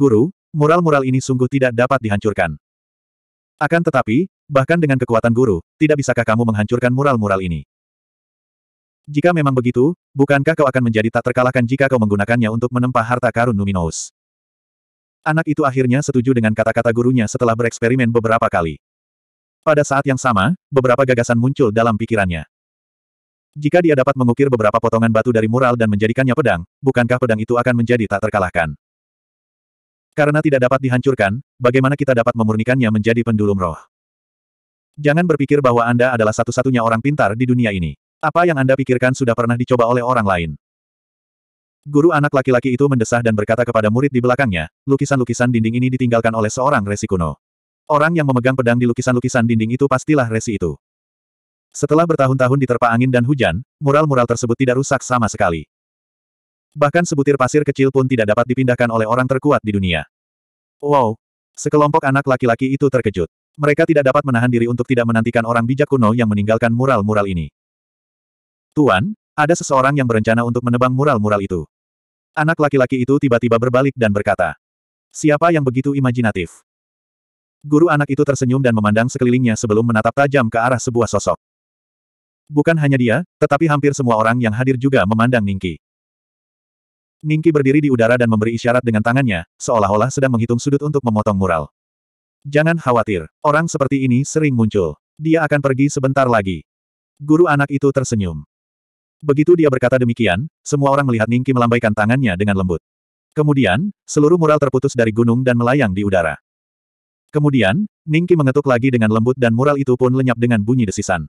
Guru, mural-mural ini sungguh tidak dapat dihancurkan. Akan tetapi, bahkan dengan kekuatan guru, tidak bisakah kamu menghancurkan mural-mural ini? Jika memang begitu, bukankah kau akan menjadi tak terkalahkan jika kau menggunakannya untuk menempa harta karun Numinous? Anak itu akhirnya setuju dengan kata-kata gurunya setelah bereksperimen beberapa kali. Pada saat yang sama, beberapa gagasan muncul dalam pikirannya. Jika dia dapat mengukir beberapa potongan batu dari mural dan menjadikannya pedang, bukankah pedang itu akan menjadi tak terkalahkan? Karena tidak dapat dihancurkan, bagaimana kita dapat memurnikannya menjadi pendulum roh? Jangan berpikir bahwa Anda adalah satu-satunya orang pintar di dunia ini. Apa yang Anda pikirkan sudah pernah dicoba oleh orang lain. Guru anak laki-laki itu mendesah dan berkata kepada murid di belakangnya, lukisan-lukisan dinding ini ditinggalkan oleh seorang resi kuno. Orang yang memegang pedang di lukisan-lukisan dinding itu pastilah resi itu. Setelah bertahun-tahun diterpa angin dan hujan, mural-mural tersebut tidak rusak sama sekali. Bahkan sebutir pasir kecil pun tidak dapat dipindahkan oleh orang terkuat di dunia. Wow! Sekelompok anak laki-laki itu terkejut. Mereka tidak dapat menahan diri untuk tidak menantikan orang bijak kuno yang meninggalkan mural-mural ini. Tuan, ada seseorang yang berencana untuk menebang mural-mural itu. Anak laki-laki itu tiba-tiba berbalik dan berkata, Siapa yang begitu imajinatif? Guru anak itu tersenyum dan memandang sekelilingnya sebelum menatap tajam ke arah sebuah sosok. Bukan hanya dia, tetapi hampir semua orang yang hadir juga memandang Ningki. Ningki berdiri di udara dan memberi isyarat dengan tangannya, seolah-olah sedang menghitung sudut untuk memotong mural. Jangan khawatir, orang seperti ini sering muncul. Dia akan pergi sebentar lagi. Guru anak itu tersenyum. Begitu dia berkata demikian, semua orang melihat Ningki melambaikan tangannya dengan lembut. Kemudian, seluruh mural terputus dari gunung dan melayang di udara. Kemudian, Ningki mengetuk lagi dengan lembut dan mural itu pun lenyap dengan bunyi desisan.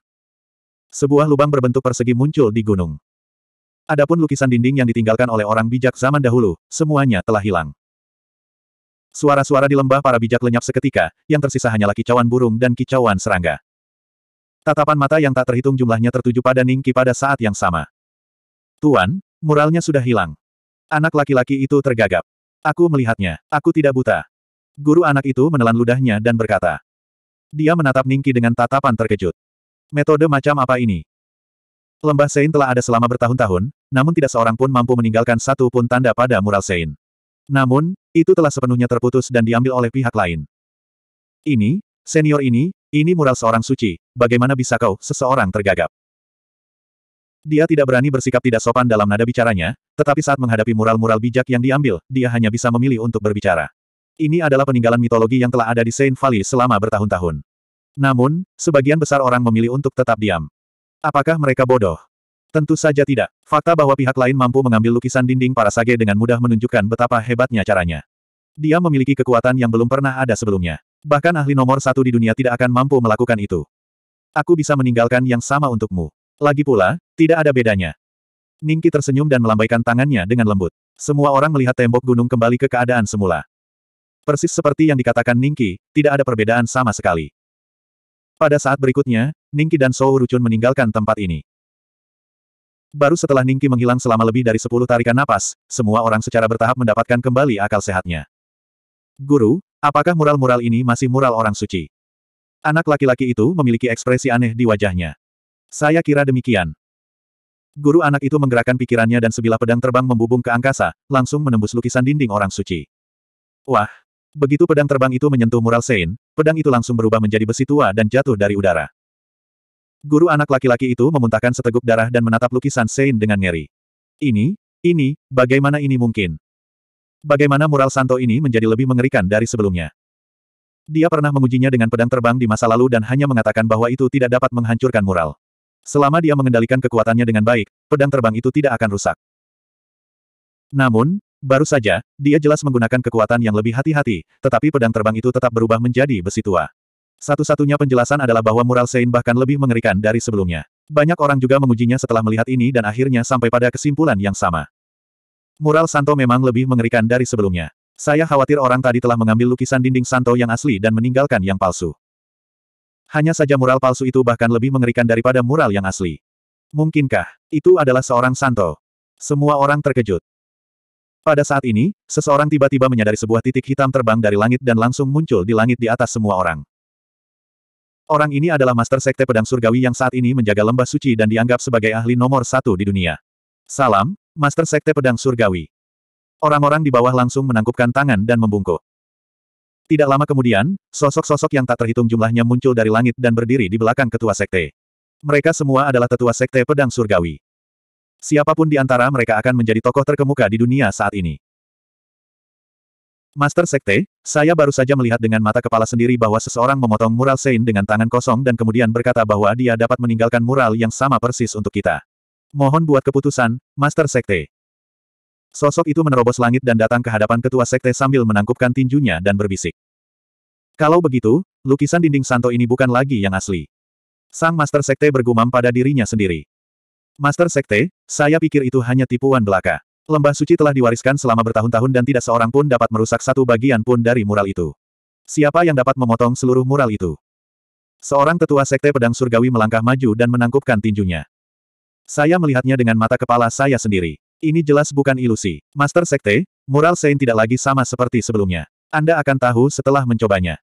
Sebuah lubang berbentuk persegi muncul di gunung. Adapun lukisan dinding yang ditinggalkan oleh orang bijak zaman dahulu, semuanya telah hilang. Suara-suara di lembah para bijak lenyap seketika, yang tersisa hanyalah kicauan burung dan kicauan serangga. Tatapan mata yang tak terhitung jumlahnya tertuju pada Ningki pada saat yang sama. Tuan, muralnya sudah hilang. Anak laki-laki itu tergagap. Aku melihatnya, aku tidak buta. Guru anak itu menelan ludahnya dan berkata. Dia menatap Ningki dengan tatapan terkejut. Metode macam apa ini? Lembah Sein telah ada selama bertahun-tahun, namun tidak seorang pun mampu meninggalkan satu pun tanda pada mural Sein. Namun, itu telah sepenuhnya terputus dan diambil oleh pihak lain. Ini, senior ini, ini mural seorang suci, bagaimana bisa kau, seseorang tergagap. Dia tidak berani bersikap tidak sopan dalam nada bicaranya, tetapi saat menghadapi mural-mural bijak yang diambil, dia hanya bisa memilih untuk berbicara. Ini adalah peninggalan mitologi yang telah ada di Saint Valley selama bertahun-tahun. Namun, sebagian besar orang memilih untuk tetap diam. Apakah mereka bodoh? Tentu saja tidak. Fakta bahwa pihak lain mampu mengambil lukisan dinding para sage dengan mudah menunjukkan betapa hebatnya caranya. Dia memiliki kekuatan yang belum pernah ada sebelumnya. Bahkan ahli nomor satu di dunia tidak akan mampu melakukan itu. Aku bisa meninggalkan yang sama untukmu. Lagi pula, tidak ada bedanya. Ningki tersenyum dan melambaikan tangannya dengan lembut. Semua orang melihat tembok gunung kembali ke keadaan semula. Persis seperti yang dikatakan Ningki, tidak ada perbedaan sama sekali. Pada saat berikutnya, Ningki dan Sou Rucun meninggalkan tempat ini. Baru setelah Ningki menghilang selama lebih dari sepuluh tarikan napas, semua orang secara bertahap mendapatkan kembali akal sehatnya. Guru, apakah mural-mural ini masih mural orang suci? Anak laki-laki itu memiliki ekspresi aneh di wajahnya. Saya kira demikian. Guru anak itu menggerakkan pikirannya dan sebilah pedang terbang membubung ke angkasa, langsung menembus lukisan dinding orang suci. Wah, Begitu pedang terbang itu menyentuh mural Sein, pedang itu langsung berubah menjadi besi tua dan jatuh dari udara. Guru anak laki-laki itu memuntahkan seteguk darah dan menatap lukisan Sein dengan ngeri. Ini, ini, bagaimana ini mungkin? Bagaimana mural Santo ini menjadi lebih mengerikan dari sebelumnya? Dia pernah mengujinya dengan pedang terbang di masa lalu dan hanya mengatakan bahwa itu tidak dapat menghancurkan mural. Selama dia mengendalikan kekuatannya dengan baik, pedang terbang itu tidak akan rusak. Namun, Baru saja, dia jelas menggunakan kekuatan yang lebih hati-hati, tetapi pedang terbang itu tetap berubah menjadi besi tua. Satu-satunya penjelasan adalah bahwa mural Sein bahkan lebih mengerikan dari sebelumnya. Banyak orang juga mengujinya setelah melihat ini dan akhirnya sampai pada kesimpulan yang sama. Mural Santo memang lebih mengerikan dari sebelumnya. Saya khawatir orang tadi telah mengambil lukisan dinding Santo yang asli dan meninggalkan yang palsu. Hanya saja mural palsu itu bahkan lebih mengerikan daripada mural yang asli. Mungkinkah, itu adalah seorang Santo? Semua orang terkejut. Pada saat ini, seseorang tiba-tiba menyadari sebuah titik hitam terbang dari langit dan langsung muncul di langit di atas semua orang. Orang ini adalah Master Sekte Pedang Surgawi yang saat ini menjaga lembah suci dan dianggap sebagai ahli nomor satu di dunia. Salam, Master Sekte Pedang Surgawi. Orang-orang di bawah langsung menangkupkan tangan dan membungkuk. Tidak lama kemudian, sosok-sosok yang tak terhitung jumlahnya muncul dari langit dan berdiri di belakang ketua sekte. Mereka semua adalah tetua sekte Pedang Surgawi. Siapapun di antara mereka akan menjadi tokoh terkemuka di dunia saat ini. Master Sekte, saya baru saja melihat dengan mata kepala sendiri bahwa seseorang memotong mural Sein dengan tangan kosong dan kemudian berkata bahwa dia dapat meninggalkan mural yang sama persis untuk kita. Mohon buat keputusan, Master Sekte. Sosok itu menerobos langit dan datang ke hadapan ketua sekte sambil menangkupkan tinjunya dan berbisik. Kalau begitu, lukisan dinding Santo ini bukan lagi yang asli. Sang Master Sekte bergumam pada dirinya sendiri. Master Sekte, saya pikir itu hanya tipuan belaka. Lembah suci telah diwariskan selama bertahun-tahun dan tidak seorang pun dapat merusak satu bagian pun dari mural itu. Siapa yang dapat memotong seluruh mural itu? Seorang tetua Sekte Pedang Surgawi melangkah maju dan menangkupkan tinjunya. Saya melihatnya dengan mata kepala saya sendiri. Ini jelas bukan ilusi. Master Sekte, mural Sein tidak lagi sama seperti sebelumnya. Anda akan tahu setelah mencobanya.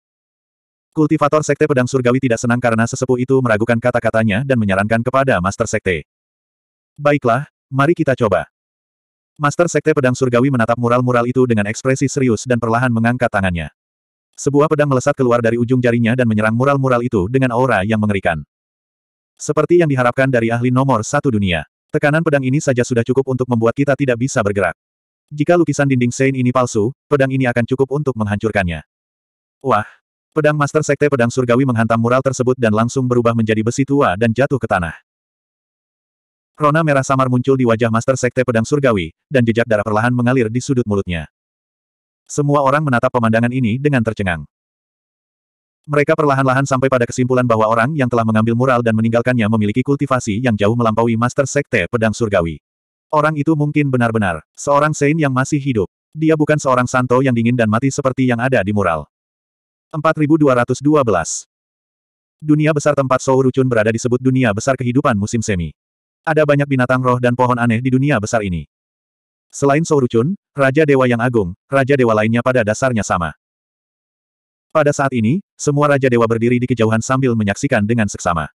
Kultivator Sekte Pedang Surgawi tidak senang karena sesepuh itu meragukan kata-katanya dan menyarankan kepada Master Sekte. Baiklah, mari kita coba. Master Sekte Pedang Surgawi menatap mural-mural itu dengan ekspresi serius dan perlahan mengangkat tangannya. Sebuah pedang melesat keluar dari ujung jarinya dan menyerang mural-mural itu dengan aura yang mengerikan. Seperti yang diharapkan dari ahli nomor satu dunia. Tekanan pedang ini saja sudah cukup untuk membuat kita tidak bisa bergerak. Jika lukisan dinding Sein ini palsu, pedang ini akan cukup untuk menghancurkannya. Wah! Pedang Master Sekte Pedang Surgawi menghantam mural tersebut dan langsung berubah menjadi besi tua dan jatuh ke tanah. Rona merah samar muncul di wajah Master Sekte Pedang Surgawi, dan jejak darah perlahan mengalir di sudut mulutnya. Semua orang menatap pemandangan ini dengan tercengang. Mereka perlahan-lahan sampai pada kesimpulan bahwa orang yang telah mengambil mural dan meninggalkannya memiliki kultivasi yang jauh melampaui Master Sekte Pedang Surgawi. Orang itu mungkin benar-benar seorang Saint yang masih hidup. Dia bukan seorang Santo yang dingin dan mati seperti yang ada di mural. 4212 Dunia besar tempat Sou Rucun berada disebut dunia besar kehidupan musim semi ada banyak binatang roh dan pohon aneh di dunia besar ini. Selain Sourucun, Raja Dewa yang agung, Raja Dewa lainnya pada dasarnya sama. Pada saat ini, semua Raja Dewa berdiri di kejauhan sambil menyaksikan dengan seksama.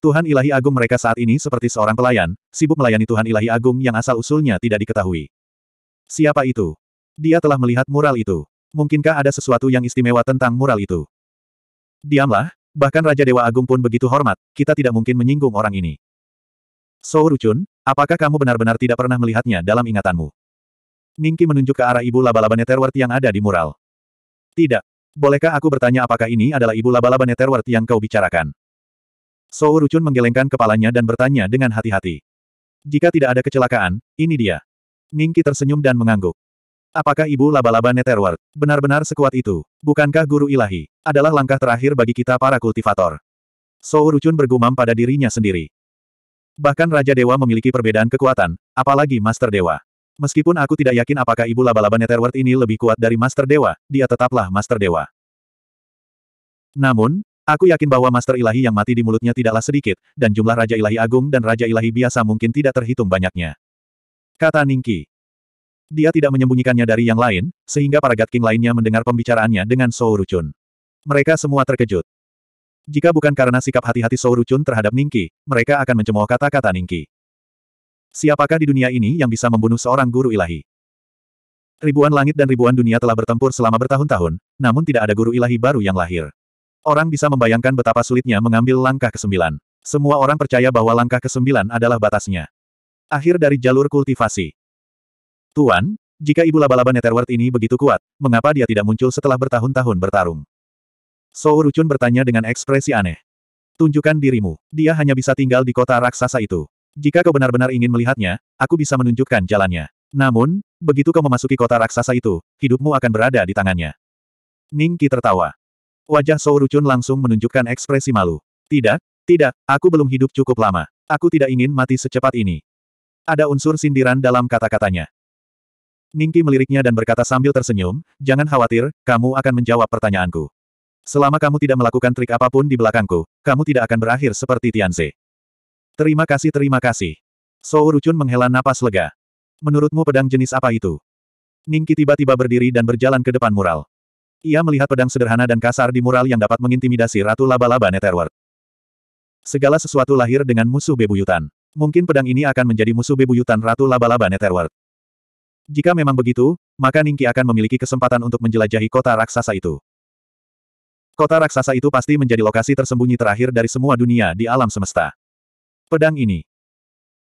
Tuhan Ilahi Agung mereka saat ini seperti seorang pelayan, sibuk melayani Tuhan Ilahi Agung yang asal-usulnya tidak diketahui. Siapa itu? Dia telah melihat mural itu. Mungkinkah ada sesuatu yang istimewa tentang mural itu? Diamlah, bahkan Raja Dewa Agung pun begitu hormat, kita tidak mungkin menyinggung orang ini. So Rucun, apakah kamu benar-benar tidak pernah melihatnya dalam ingatanmu? Ningki menunjuk ke arah ibu laba-laba Netherward yang ada di mural. Tidak. Bolehkah aku bertanya apakah ini adalah ibu laba-laba Netherward yang kau bicarakan? So Rucun menggelengkan kepalanya dan bertanya dengan hati-hati. Jika tidak ada kecelakaan, ini dia. Ningki tersenyum dan mengangguk. Apakah ibu laba-laba Netherward benar-benar sekuat itu? Bukankah guru ilahi adalah langkah terakhir bagi kita para kultivator? So Rucun bergumam pada dirinya sendiri. Bahkan Raja Dewa memiliki perbedaan kekuatan, apalagi Master Dewa. Meskipun aku tidak yakin apakah ibu laba-laba Netherworld ini lebih kuat dari Master Dewa, dia tetaplah Master Dewa. Namun, aku yakin bahwa Master Ilahi yang mati di mulutnya tidaklah sedikit, dan jumlah Raja Ilahi Agung dan Raja Ilahi biasa mungkin tidak terhitung banyaknya. Kata Ningki. Dia tidak menyembunyikannya dari yang lain, sehingga para Gat King lainnya mendengar pembicaraannya dengan Sou Mereka semua terkejut. Jika bukan karena sikap hati-hati Sourucun terhadap Ningki, mereka akan mencemooh kata-kata Ningki. Siapakah di dunia ini yang bisa membunuh seorang guru ilahi? Ribuan langit dan ribuan dunia telah bertempur selama bertahun-tahun, namun tidak ada guru ilahi baru yang lahir. Orang bisa membayangkan betapa sulitnya mengambil langkah ke kesembilan. Semua orang percaya bahwa langkah ke kesembilan adalah batasnya. Akhir dari jalur kultivasi. Tuan, jika ibu laba-laba Netherworld ini begitu kuat, mengapa dia tidak muncul setelah bertahun-tahun bertarung? Sou Rucun bertanya dengan ekspresi aneh. Tunjukkan dirimu. Dia hanya bisa tinggal di kota raksasa itu. Jika kau benar-benar ingin melihatnya, aku bisa menunjukkan jalannya. Namun, begitu kau memasuki kota raksasa itu, hidupmu akan berada di tangannya. Ningki tertawa. Wajah Sou Rucun langsung menunjukkan ekspresi malu. Tidak, tidak, aku belum hidup cukup lama. Aku tidak ingin mati secepat ini. Ada unsur sindiran dalam kata-katanya. Ningki meliriknya dan berkata sambil tersenyum, jangan khawatir, kamu akan menjawab pertanyaanku. Selama kamu tidak melakukan trik apapun di belakangku, kamu tidak akan berakhir seperti Tianze. Terima kasih terima kasih. So Rucun menghela napas lega. Menurutmu pedang jenis apa itu? Ningki tiba-tiba berdiri dan berjalan ke depan mural. Ia melihat pedang sederhana dan kasar di mural yang dapat mengintimidasi Ratu Laba-Laba Netherworld. Segala sesuatu lahir dengan musuh bebuyutan. Mungkin pedang ini akan menjadi musuh bebuyutan Ratu Laba-Laba Netherworld. Jika memang begitu, maka Ningki akan memiliki kesempatan untuk menjelajahi kota raksasa itu. Kota raksasa itu pasti menjadi lokasi tersembunyi terakhir dari semua dunia di alam semesta. Pedang ini.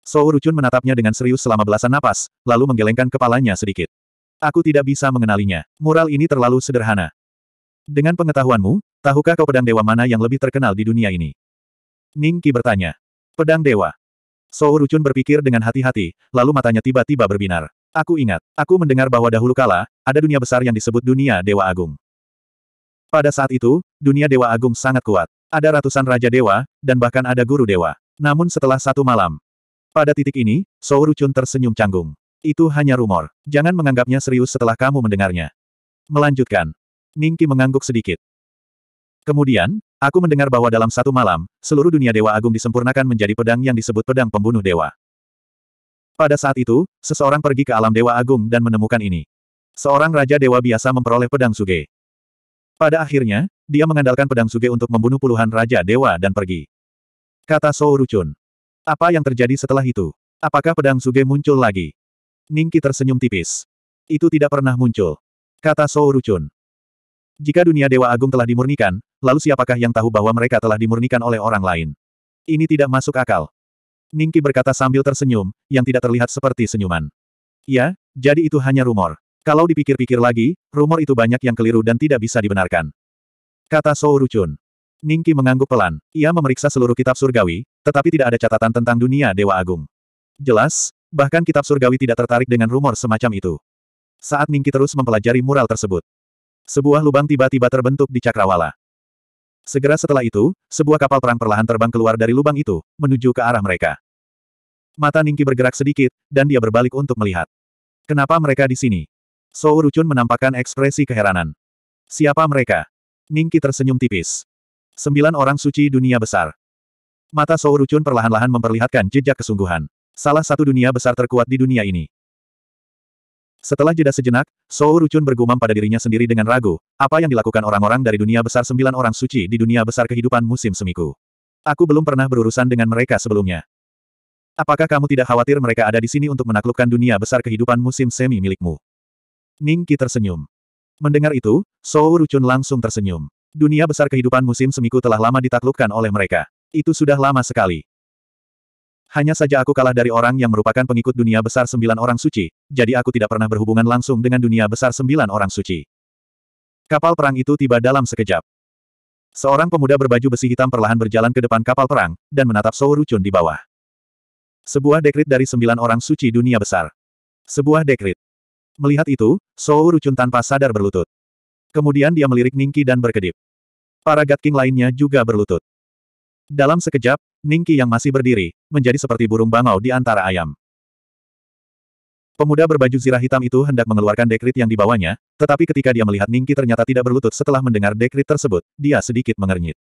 Sou Rucun menatapnya dengan serius selama belasan napas, lalu menggelengkan kepalanya sedikit. Aku tidak bisa mengenalinya. Mural ini terlalu sederhana. Dengan pengetahuanmu, tahukah kau pedang dewa mana yang lebih terkenal di dunia ini? Ning Qi bertanya. Pedang dewa. Sou Rucun berpikir dengan hati-hati, lalu matanya tiba-tiba berbinar. Aku ingat, aku mendengar bahwa dahulu kala, ada dunia besar yang disebut dunia Dewa Agung. Pada saat itu, dunia Dewa Agung sangat kuat. Ada ratusan Raja Dewa, dan bahkan ada Guru Dewa. Namun setelah satu malam, pada titik ini, Souru Chun tersenyum canggung. Itu hanya rumor. Jangan menganggapnya serius setelah kamu mendengarnya. Melanjutkan. Ningki mengangguk sedikit. Kemudian, aku mendengar bahwa dalam satu malam, seluruh dunia Dewa Agung disempurnakan menjadi pedang yang disebut pedang pembunuh dewa. Pada saat itu, seseorang pergi ke alam Dewa Agung dan menemukan ini. Seorang Raja Dewa biasa memperoleh pedang suge. Pada akhirnya, dia mengandalkan pedang Suge untuk membunuh puluhan Raja Dewa dan pergi. Kata Sou Rucun. Apa yang terjadi setelah itu? Apakah pedang Suge muncul lagi? Ningki tersenyum tipis. Itu tidak pernah muncul. Kata Sou Rucun. Jika dunia Dewa Agung telah dimurnikan, lalu siapakah yang tahu bahwa mereka telah dimurnikan oleh orang lain? Ini tidak masuk akal. Ningki berkata sambil tersenyum, yang tidak terlihat seperti senyuman. Ya, jadi itu hanya rumor. Kalau dipikir-pikir lagi, rumor itu banyak yang keliru dan tidak bisa dibenarkan. Kata Sou Rucun. Ningki mengangguk pelan. Ia memeriksa seluruh kitab surgawi, tetapi tidak ada catatan tentang dunia Dewa Agung. Jelas, bahkan kitab surgawi tidak tertarik dengan rumor semacam itu. Saat Ningki terus mempelajari mural tersebut. Sebuah lubang tiba-tiba terbentuk di cakrawala. Segera setelah itu, sebuah kapal perang perlahan terbang keluar dari lubang itu, menuju ke arah mereka. Mata Ningki bergerak sedikit, dan dia berbalik untuk melihat. Kenapa mereka di sini? Sou Rucun menampakkan ekspresi keheranan. Siapa mereka? Ningki tersenyum tipis. Sembilan orang suci dunia besar. Mata Sou Rucun perlahan-lahan memperlihatkan jejak kesungguhan. Salah satu dunia besar terkuat di dunia ini. Setelah jeda sejenak, Sou Rucun bergumam pada dirinya sendiri dengan ragu, apa yang dilakukan orang-orang dari dunia besar sembilan orang suci di dunia besar kehidupan musim semiku. Aku belum pernah berurusan dengan mereka sebelumnya. Apakah kamu tidak khawatir mereka ada di sini untuk menaklukkan dunia besar kehidupan musim semi milikmu? Ningki tersenyum. Mendengar itu, Sou Rucun langsung tersenyum. Dunia besar kehidupan musim semiku telah lama ditaklukkan oleh mereka. Itu sudah lama sekali. Hanya saja aku kalah dari orang yang merupakan pengikut dunia besar sembilan orang suci, jadi aku tidak pernah berhubungan langsung dengan dunia besar sembilan orang suci. Kapal perang itu tiba dalam sekejap. Seorang pemuda berbaju besi hitam perlahan berjalan ke depan kapal perang, dan menatap Sou Rucun di bawah. Sebuah dekrit dari sembilan orang suci dunia besar. Sebuah dekrit. Melihat itu, Sou Rucun tanpa sadar berlutut. Kemudian dia melirik Ningki dan berkedip. Para King lainnya juga berlutut. Dalam sekejap, Ningki yang masih berdiri, menjadi seperti burung bangau di antara ayam. Pemuda berbaju zirah hitam itu hendak mengeluarkan dekrit yang dibawanya, tetapi ketika dia melihat Ningki ternyata tidak berlutut setelah mendengar dekrit tersebut, dia sedikit mengernyit.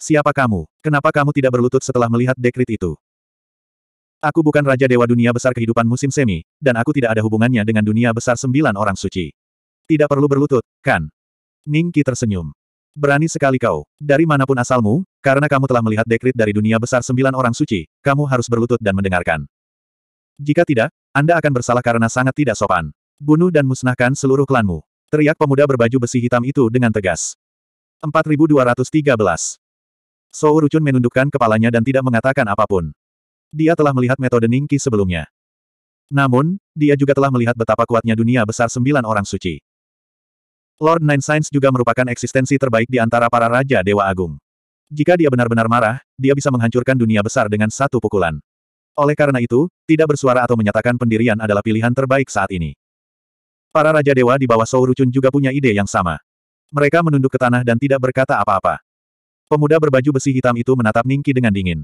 Siapa kamu? Kenapa kamu tidak berlutut setelah melihat dekrit itu? Aku bukan Raja Dewa Dunia Besar Kehidupan Musim Semi, dan aku tidak ada hubungannya dengan dunia besar sembilan orang suci. Tidak perlu berlutut, kan? Ningki tersenyum. Berani sekali kau. Dari manapun asalmu, karena kamu telah melihat dekrit dari dunia besar sembilan orang suci, kamu harus berlutut dan mendengarkan. Jika tidak, Anda akan bersalah karena sangat tidak sopan. Bunuh dan musnahkan seluruh klanmu. Teriak pemuda berbaju besi hitam itu dengan tegas. 4213. Sou Rucun menundukkan kepalanya dan tidak mengatakan apapun. Dia telah melihat metode Ningqi sebelumnya. Namun, dia juga telah melihat betapa kuatnya dunia besar sembilan orang suci. Lord Nine Signs juga merupakan eksistensi terbaik di antara para Raja Dewa Agung. Jika dia benar-benar marah, dia bisa menghancurkan dunia besar dengan satu pukulan. Oleh karena itu, tidak bersuara atau menyatakan pendirian adalah pilihan terbaik saat ini. Para Raja Dewa di bawah Sou juga punya ide yang sama. Mereka menunduk ke tanah dan tidak berkata apa-apa. Pemuda berbaju besi hitam itu menatap Ningki dengan dingin.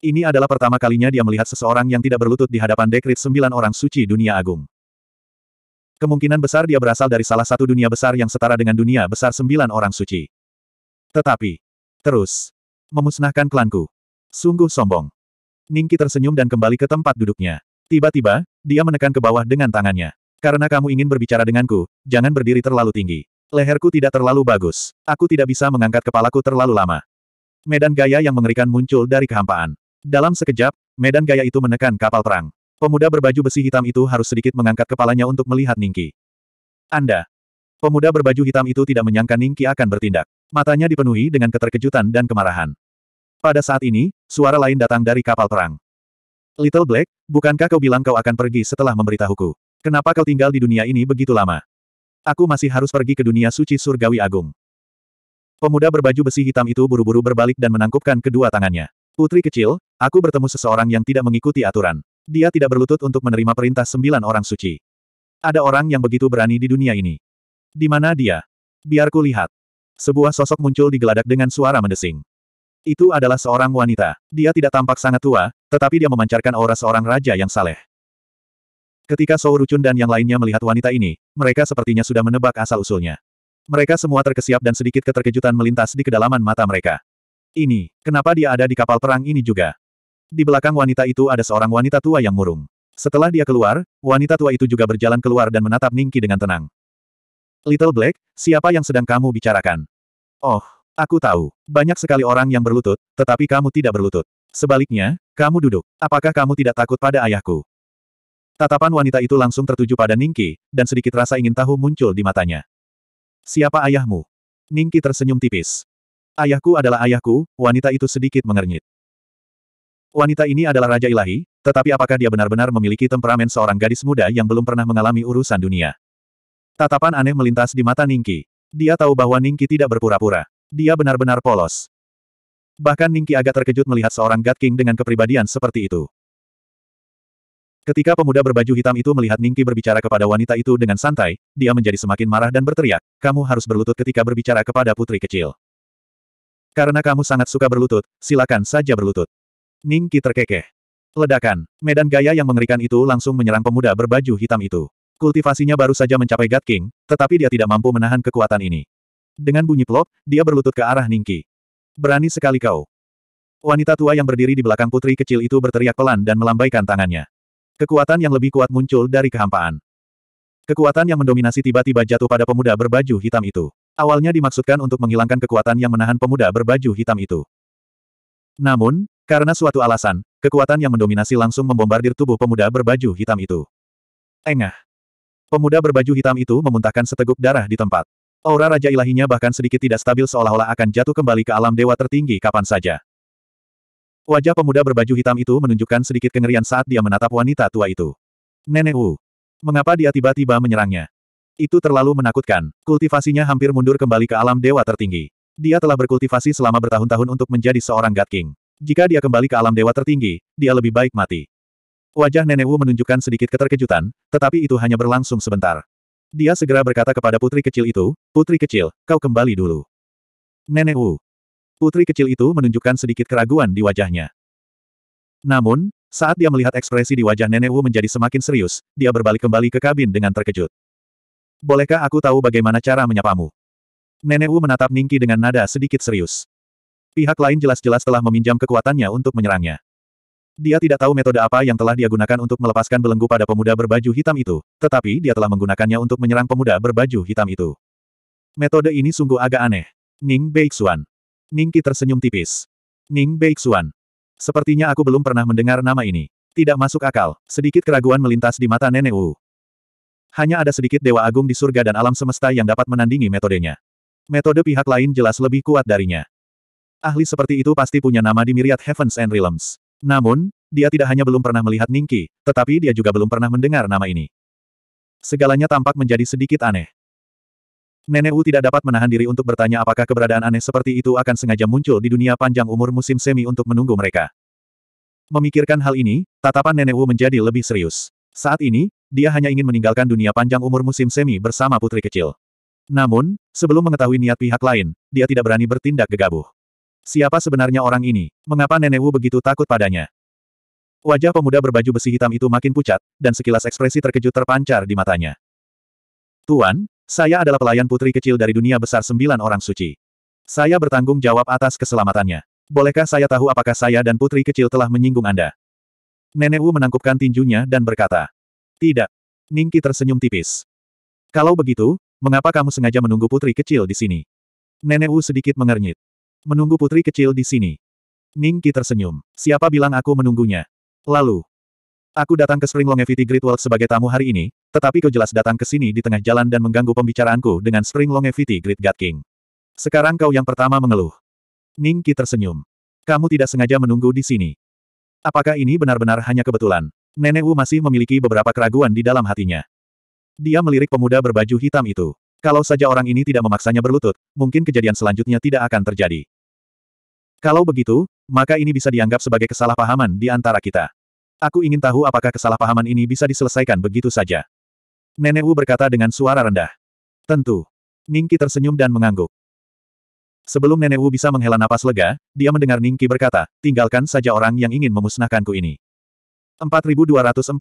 Ini adalah pertama kalinya dia melihat seseorang yang tidak berlutut di hadapan dekrit sembilan orang suci dunia agung. Kemungkinan besar dia berasal dari salah satu dunia besar yang setara dengan dunia besar sembilan orang suci. Tetapi, terus, memusnahkan klanku. Sungguh sombong. Ningki tersenyum dan kembali ke tempat duduknya. Tiba-tiba, dia menekan ke bawah dengan tangannya. Karena kamu ingin berbicara denganku, jangan berdiri terlalu tinggi. Leherku tidak terlalu bagus. Aku tidak bisa mengangkat kepalaku terlalu lama. Medan gaya yang mengerikan muncul dari kehampaan. Dalam sekejap, medan gaya itu menekan kapal perang. Pemuda berbaju besi hitam itu harus sedikit mengangkat kepalanya untuk melihat Ningki. Anda. Pemuda berbaju hitam itu tidak menyangka Ningki akan bertindak. Matanya dipenuhi dengan keterkejutan dan kemarahan. Pada saat ini, suara lain datang dari kapal perang. Little Black, bukankah kau bilang kau akan pergi setelah memberitahuku? Kenapa kau tinggal di dunia ini begitu lama? Aku masih harus pergi ke dunia suci surgawi agung. Pemuda berbaju besi hitam itu buru-buru berbalik dan menangkupkan kedua tangannya. Putri kecil, aku bertemu seseorang yang tidak mengikuti aturan. Dia tidak berlutut untuk menerima perintah sembilan orang suci. Ada orang yang begitu berani di dunia ini. Di mana dia? Biarku lihat. Sebuah sosok muncul di geladak dengan suara mendesing. Itu adalah seorang wanita. Dia tidak tampak sangat tua, tetapi dia memancarkan aura seorang raja yang saleh. Ketika Sou Rucun dan yang lainnya melihat wanita ini, mereka sepertinya sudah menebak asal-usulnya. Mereka semua terkesiap dan sedikit keterkejutan melintas di kedalaman mata mereka. Ini, kenapa dia ada di kapal perang ini juga? Di belakang wanita itu ada seorang wanita tua yang murung. Setelah dia keluar, wanita tua itu juga berjalan keluar dan menatap Ningki dengan tenang. Little Black, siapa yang sedang kamu bicarakan? Oh, aku tahu. Banyak sekali orang yang berlutut, tetapi kamu tidak berlutut. Sebaliknya, kamu duduk. Apakah kamu tidak takut pada ayahku? Tatapan wanita itu langsung tertuju pada Ningki, dan sedikit rasa ingin tahu muncul di matanya. Siapa ayahmu? Ningki tersenyum tipis. Ayahku adalah ayahku, wanita itu sedikit mengernyit. Wanita ini adalah Raja Ilahi, tetapi apakah dia benar-benar memiliki temperamen seorang gadis muda yang belum pernah mengalami urusan dunia? Tatapan aneh melintas di mata Ningki. Dia tahu bahwa Ningki tidak berpura-pura. Dia benar-benar polos. Bahkan Ningki agak terkejut melihat seorang God King dengan kepribadian seperti itu. Ketika pemuda berbaju hitam itu melihat Ningki berbicara kepada wanita itu dengan santai, dia menjadi semakin marah dan berteriak, kamu harus berlutut ketika berbicara kepada putri kecil. Karena kamu sangat suka berlutut, silakan saja berlutut. Ning Qi terkekeh. Ledakan, medan gaya yang mengerikan itu langsung menyerang pemuda berbaju hitam itu. Kultivasinya baru saja mencapai God King, tetapi dia tidak mampu menahan kekuatan ini. Dengan bunyi plop, dia berlutut ke arah Ningki. Berani sekali kau. Wanita tua yang berdiri di belakang putri kecil itu berteriak pelan dan melambaikan tangannya. Kekuatan yang lebih kuat muncul dari kehampaan. Kekuatan yang mendominasi tiba-tiba jatuh pada pemuda berbaju hitam itu. Awalnya dimaksudkan untuk menghilangkan kekuatan yang menahan pemuda berbaju hitam itu. Namun, karena suatu alasan, kekuatan yang mendominasi langsung membombardir tubuh pemuda berbaju hitam itu. Engah. Pemuda berbaju hitam itu memuntahkan seteguk darah di tempat. Aura Raja Ilahinya bahkan sedikit tidak stabil seolah-olah akan jatuh kembali ke alam dewa tertinggi kapan saja. Wajah pemuda berbaju hitam itu menunjukkan sedikit kengerian saat dia menatap wanita tua itu. Nenek Wu. Mengapa dia tiba-tiba menyerangnya? Itu terlalu menakutkan. Kultivasinya hampir mundur kembali ke alam dewa tertinggi. Dia telah berkultivasi selama bertahun-tahun untuk menjadi seorang God King. Jika dia kembali ke alam dewa tertinggi, dia lebih baik mati. Wajah Nenek Wu menunjukkan sedikit keterkejutan, tetapi itu hanya berlangsung sebentar. Dia segera berkata kepada putri kecil itu, Putri kecil, kau kembali dulu. Nenek Wu. Putri kecil itu menunjukkan sedikit keraguan di wajahnya. Namun, saat dia melihat ekspresi di wajah Nenek Wu menjadi semakin serius, dia berbalik kembali ke kabin dengan terkejut. Bolehkah aku tahu bagaimana cara menyapamu? Nenek Wu menatap Ningki dengan nada sedikit serius. Pihak lain jelas-jelas telah meminjam kekuatannya untuk menyerangnya. Dia tidak tahu metode apa yang telah dia gunakan untuk melepaskan belenggu pada pemuda berbaju hitam itu, tetapi dia telah menggunakannya untuk menyerang pemuda berbaju hitam itu. Metode ini sungguh agak aneh. Ning Beixuan. Ningki tersenyum tipis. Ning Beixuan. Sepertinya aku belum pernah mendengar nama ini. Tidak masuk akal, sedikit keraguan melintas di mata Nenek Wu. Hanya ada sedikit dewa agung di surga dan alam semesta yang dapat menandingi metodenya. Metode pihak lain jelas lebih kuat darinya. Ahli seperti itu pasti punya nama di myriad heavens and realms. Namun, dia tidak hanya belum pernah melihat Ningki, tetapi dia juga belum pernah mendengar nama ini. Segalanya tampak menjadi sedikit aneh. Nenek Wu tidak dapat menahan diri untuk bertanya apakah keberadaan aneh seperti itu akan sengaja muncul di dunia panjang umur musim semi untuk menunggu mereka. Memikirkan hal ini, tatapan Nenek Wu menjadi lebih serius. Saat ini, dia hanya ingin meninggalkan dunia panjang umur musim semi bersama putri kecil. Namun, sebelum mengetahui niat pihak lain, dia tidak berani bertindak gegabah. Siapa sebenarnya orang ini? Mengapa Nenek Wu begitu takut padanya? Wajah pemuda berbaju besi hitam itu makin pucat, dan sekilas ekspresi terkejut terpancar di matanya. Tuan, saya adalah pelayan putri kecil dari dunia besar sembilan orang suci. Saya bertanggung jawab atas keselamatannya. Bolehkah saya tahu apakah saya dan putri kecil telah menyinggung Anda? Nenek Wu menangkupkan tinjunya dan berkata, tidak. Ningki tersenyum tipis. Kalau begitu, mengapa kamu sengaja menunggu putri kecil di sini? Nenek Wu sedikit mengernyit. Menunggu putri kecil di sini. Ningki tersenyum. Siapa bilang aku menunggunya? Lalu, Aku datang ke Spring Longevity Great World sebagai tamu hari ini, tetapi kau jelas datang ke sini di tengah jalan dan mengganggu pembicaraanku dengan Spring Longevity Great God King. Sekarang kau yang pertama mengeluh. Ningki tersenyum. Kamu tidak sengaja menunggu di sini. Apakah ini benar-benar hanya kebetulan? Nenek Wu masih memiliki beberapa keraguan di dalam hatinya. Dia melirik pemuda berbaju hitam itu. Kalau saja orang ini tidak memaksanya berlutut, mungkin kejadian selanjutnya tidak akan terjadi. Kalau begitu, maka ini bisa dianggap sebagai kesalahpahaman di antara kita. Aku ingin tahu apakah kesalahpahaman ini bisa diselesaikan begitu saja. Nenek Wu berkata dengan suara rendah. Tentu. Ningki tersenyum dan mengangguk. Sebelum Nenek Wu bisa menghela napas lega, dia mendengar Ningki berkata, tinggalkan saja orang yang ingin memusnahkanku ini. 4214.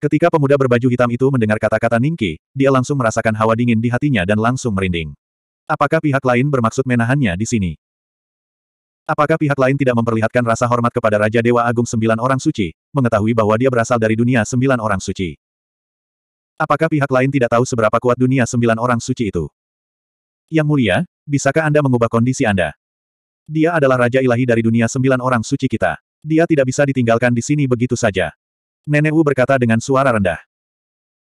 Ketika pemuda berbaju hitam itu mendengar kata-kata Ningki, dia langsung merasakan hawa dingin di hatinya dan langsung merinding. Apakah pihak lain bermaksud menahannya di sini? Apakah pihak lain tidak memperlihatkan rasa hormat kepada Raja Dewa Agung Sembilan Orang Suci, mengetahui bahwa dia berasal dari dunia Sembilan Orang Suci? Apakah pihak lain tidak tahu seberapa kuat dunia Sembilan Orang Suci itu? Yang mulia, bisakah Anda mengubah kondisi Anda? Dia adalah Raja Ilahi dari dunia Sembilan Orang Suci kita. Dia tidak bisa ditinggalkan di sini begitu saja. Nenek Wu berkata dengan suara rendah.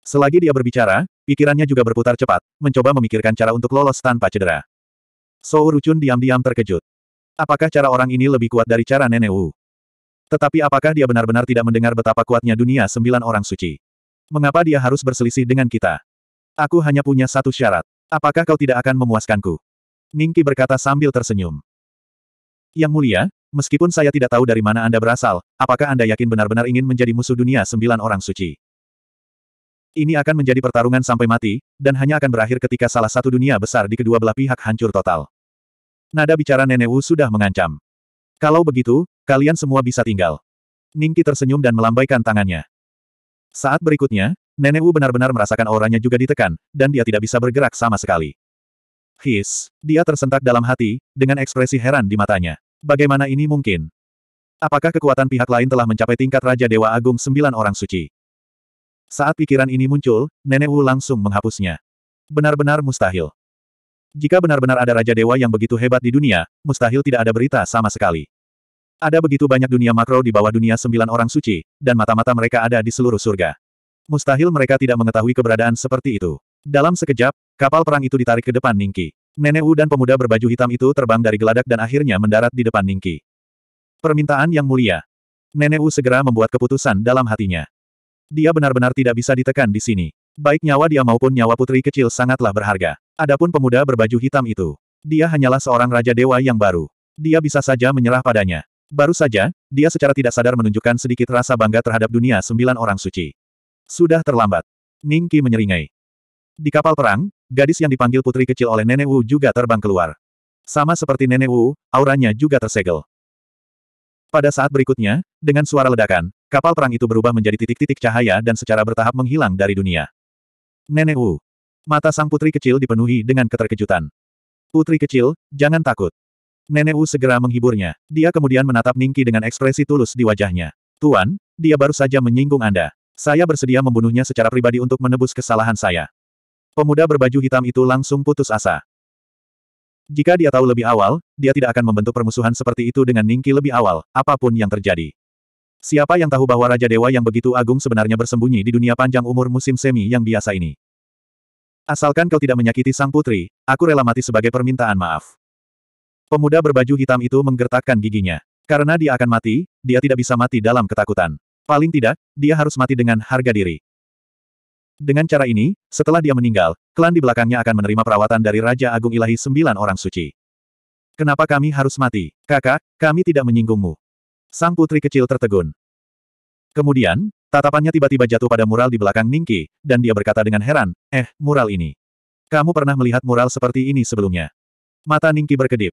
Selagi dia berbicara, pikirannya juga berputar cepat, mencoba memikirkan cara untuk lolos tanpa cedera. Sou Rucun diam-diam terkejut. Apakah cara orang ini lebih kuat dari cara Nenek Wu? Tetapi apakah dia benar-benar tidak mendengar betapa kuatnya dunia sembilan orang suci? Mengapa dia harus berselisih dengan kita? Aku hanya punya satu syarat. Apakah kau tidak akan memuaskanku? Ningki berkata sambil tersenyum. Yang mulia, meskipun saya tidak tahu dari mana Anda berasal, apakah Anda yakin benar-benar ingin menjadi musuh dunia sembilan orang suci? Ini akan menjadi pertarungan sampai mati, dan hanya akan berakhir ketika salah satu dunia besar di kedua belah pihak hancur total. Nada bicara Nenek Wu sudah mengancam. Kalau begitu, kalian semua bisa tinggal. Ningki tersenyum dan melambaikan tangannya. Saat berikutnya, Nenek Wu benar-benar merasakan auranya juga ditekan, dan dia tidak bisa bergerak sama sekali. His, dia tersentak dalam hati, dengan ekspresi heran di matanya. Bagaimana ini mungkin? Apakah kekuatan pihak lain telah mencapai tingkat Raja Dewa Agung sembilan orang suci? Saat pikiran ini muncul, Nenek Wu langsung menghapusnya. Benar-benar mustahil. Jika benar-benar ada Raja Dewa yang begitu hebat di dunia, mustahil tidak ada berita sama sekali. Ada begitu banyak dunia makro di bawah dunia sembilan orang suci, dan mata-mata mereka ada di seluruh surga. Mustahil mereka tidak mengetahui keberadaan seperti itu. Dalam sekejap, kapal perang itu ditarik ke depan Ningki. Nenek Wu dan pemuda berbaju hitam itu terbang dari geladak dan akhirnya mendarat di depan Ningki. Permintaan yang mulia. Nenek Wu segera membuat keputusan dalam hatinya. Dia benar-benar tidak bisa ditekan di sini. Baik nyawa dia maupun nyawa putri kecil sangatlah berharga. Adapun pemuda berbaju hitam itu. Dia hanyalah seorang raja dewa yang baru. Dia bisa saja menyerah padanya. Baru saja, dia secara tidak sadar menunjukkan sedikit rasa bangga terhadap dunia sembilan orang suci. Sudah terlambat. Ningki menyeringai. Di kapal perang, gadis yang dipanggil putri kecil oleh Nenek Wu juga terbang keluar. Sama seperti Nenek Wu, auranya juga tersegel. Pada saat berikutnya, dengan suara ledakan, kapal perang itu berubah menjadi titik-titik cahaya dan secara bertahap menghilang dari dunia. Nenek Wu. Mata sang putri kecil dipenuhi dengan keterkejutan. Putri kecil, jangan takut. Nenek Wu segera menghiburnya. Dia kemudian menatap Ningki dengan ekspresi tulus di wajahnya. Tuan, dia baru saja menyinggung Anda. Saya bersedia membunuhnya secara pribadi untuk menebus kesalahan saya. Pemuda berbaju hitam itu langsung putus asa. Jika dia tahu lebih awal, dia tidak akan membentuk permusuhan seperti itu dengan Ningki lebih awal, apapun yang terjadi. Siapa yang tahu bahwa Raja Dewa yang begitu agung sebenarnya bersembunyi di dunia panjang umur musim semi yang biasa ini? Asalkan kau tidak menyakiti sang putri, aku rela mati sebagai permintaan maaf. Pemuda berbaju hitam itu menggertakkan giginya. Karena dia akan mati, dia tidak bisa mati dalam ketakutan. Paling tidak, dia harus mati dengan harga diri. Dengan cara ini, setelah dia meninggal, klan di belakangnya akan menerima perawatan dari Raja Agung Ilahi Sembilan Orang Suci. Kenapa kami harus mati? Kakak, kami tidak menyinggungmu. Sang putri kecil tertegun. Kemudian, tatapannya tiba-tiba jatuh pada mural di belakang Ningki, dan dia berkata dengan heran, eh, mural ini. Kamu pernah melihat mural seperti ini sebelumnya? Mata Ningki berkedip.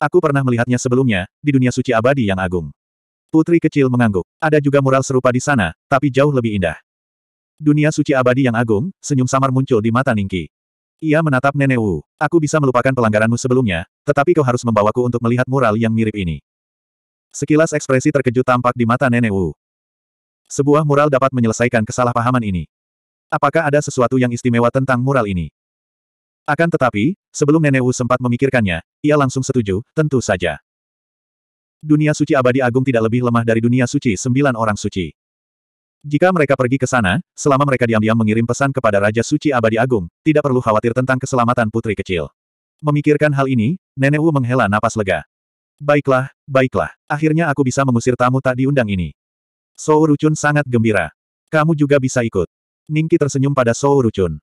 Aku pernah melihatnya sebelumnya, di dunia suci abadi yang agung. Putri kecil mengangguk. Ada juga mural serupa di sana, tapi jauh lebih indah. Dunia suci abadi yang agung, senyum samar muncul di mata Ningki. Ia menatap Nenek Wu. Aku bisa melupakan pelanggaranmu sebelumnya, tetapi kau harus membawaku untuk melihat mural yang mirip ini. Sekilas ekspresi terkejut tampak di mata Nenek Wu. Sebuah mural dapat menyelesaikan kesalahpahaman ini. Apakah ada sesuatu yang istimewa tentang mural ini? Akan tetapi, sebelum Nenek Wu sempat memikirkannya, ia langsung setuju, tentu saja. Dunia suci abadi agung tidak lebih lemah dari dunia suci sembilan orang suci. Jika mereka pergi ke sana, selama mereka diam-diam mengirim pesan kepada Raja Suci Abadi Agung, tidak perlu khawatir tentang keselamatan putri kecil. Memikirkan hal ini, Nenek Wu menghela napas lega. Baiklah, baiklah, akhirnya aku bisa mengusir tamu tak diundang ini. Sou Rucun sangat gembira. Kamu juga bisa ikut. Ningki tersenyum pada Sou Rucun.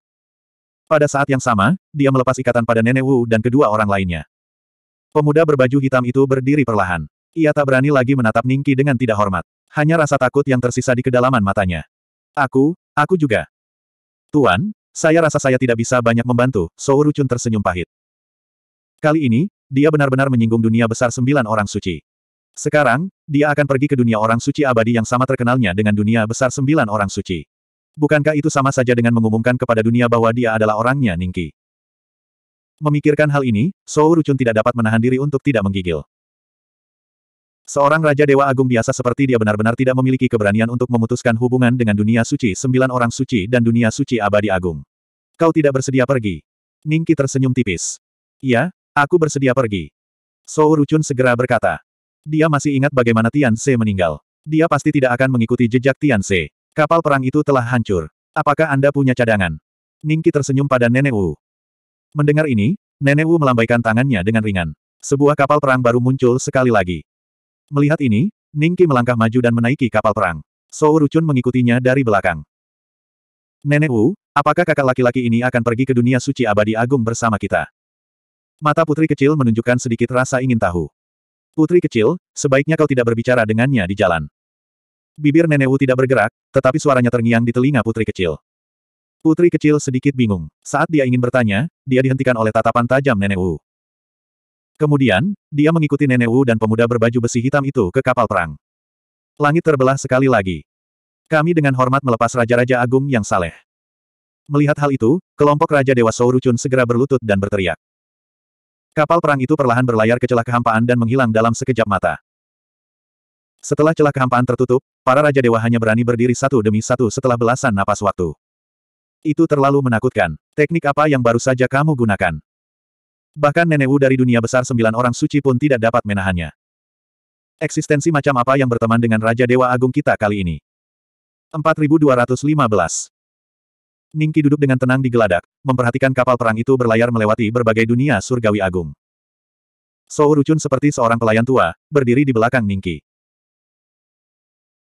Pada saat yang sama, dia melepas ikatan pada Nenek Wu dan kedua orang lainnya. Pemuda berbaju hitam itu berdiri perlahan. Ia tak berani lagi menatap Ningki dengan tidak hormat. Hanya rasa takut yang tersisa di kedalaman matanya. Aku, aku juga. Tuan, saya rasa saya tidak bisa banyak membantu, Sou Rucun tersenyum pahit. Kali ini, dia benar-benar menyinggung dunia besar sembilan orang suci. Sekarang, dia akan pergi ke dunia orang suci abadi yang sama terkenalnya dengan dunia besar sembilan orang suci. Bukankah itu sama saja dengan mengumumkan kepada dunia bahwa dia adalah orangnya Ningki? Memikirkan hal ini, Sou Rucun tidak dapat menahan diri untuk tidak menggigil. Seorang Raja Dewa Agung biasa seperti dia benar-benar tidak memiliki keberanian untuk memutuskan hubungan dengan dunia suci sembilan orang suci dan dunia suci abadi agung. Kau tidak bersedia pergi. Ningki tersenyum tipis. Ya, aku bersedia pergi. Sou Rucun segera berkata. Dia masih ingat bagaimana Tian Se meninggal. Dia pasti tidak akan mengikuti jejak Tian Se. Kapal perang itu telah hancur. Apakah Anda punya cadangan? Ningki tersenyum pada Nenek Wu. Mendengar ini, Nenek Wu melambaikan tangannya dengan ringan. Sebuah kapal perang baru muncul sekali lagi. Melihat ini, Ningki melangkah maju dan menaiki kapal perang. Sou Rucun mengikutinya dari belakang. Nenek Wu, apakah kakak laki-laki ini akan pergi ke dunia suci abadi agung bersama kita? Mata putri kecil menunjukkan sedikit rasa ingin tahu. Putri kecil, sebaiknya kau tidak berbicara dengannya di jalan. Bibir Nenek Wu tidak bergerak, tetapi suaranya terngiang di telinga putri kecil. Putri kecil sedikit bingung. Saat dia ingin bertanya, dia dihentikan oleh tatapan tajam Nenek Wu. Kemudian, dia mengikuti Nenek Wu dan pemuda berbaju besi hitam itu ke kapal perang. Langit terbelah sekali lagi. Kami dengan hormat melepas Raja-Raja Agung yang saleh. Melihat hal itu, kelompok Raja Dewa Sourucun segera berlutut dan berteriak. Kapal perang itu perlahan berlayar ke celah kehampaan dan menghilang dalam sekejap mata. Setelah celah kehampaan tertutup, para Raja Dewa hanya berani berdiri satu demi satu setelah belasan napas waktu. Itu terlalu menakutkan. Teknik apa yang baru saja kamu gunakan? Bahkan Nenek Wu dari dunia besar sembilan orang suci pun tidak dapat menahannya. Eksistensi macam apa yang berteman dengan Raja Dewa Agung kita kali ini? 4215 Ningki duduk dengan tenang di geladak, memperhatikan kapal perang itu berlayar melewati berbagai dunia surgawi agung. Sou Rucun seperti seorang pelayan tua, berdiri di belakang Ningki.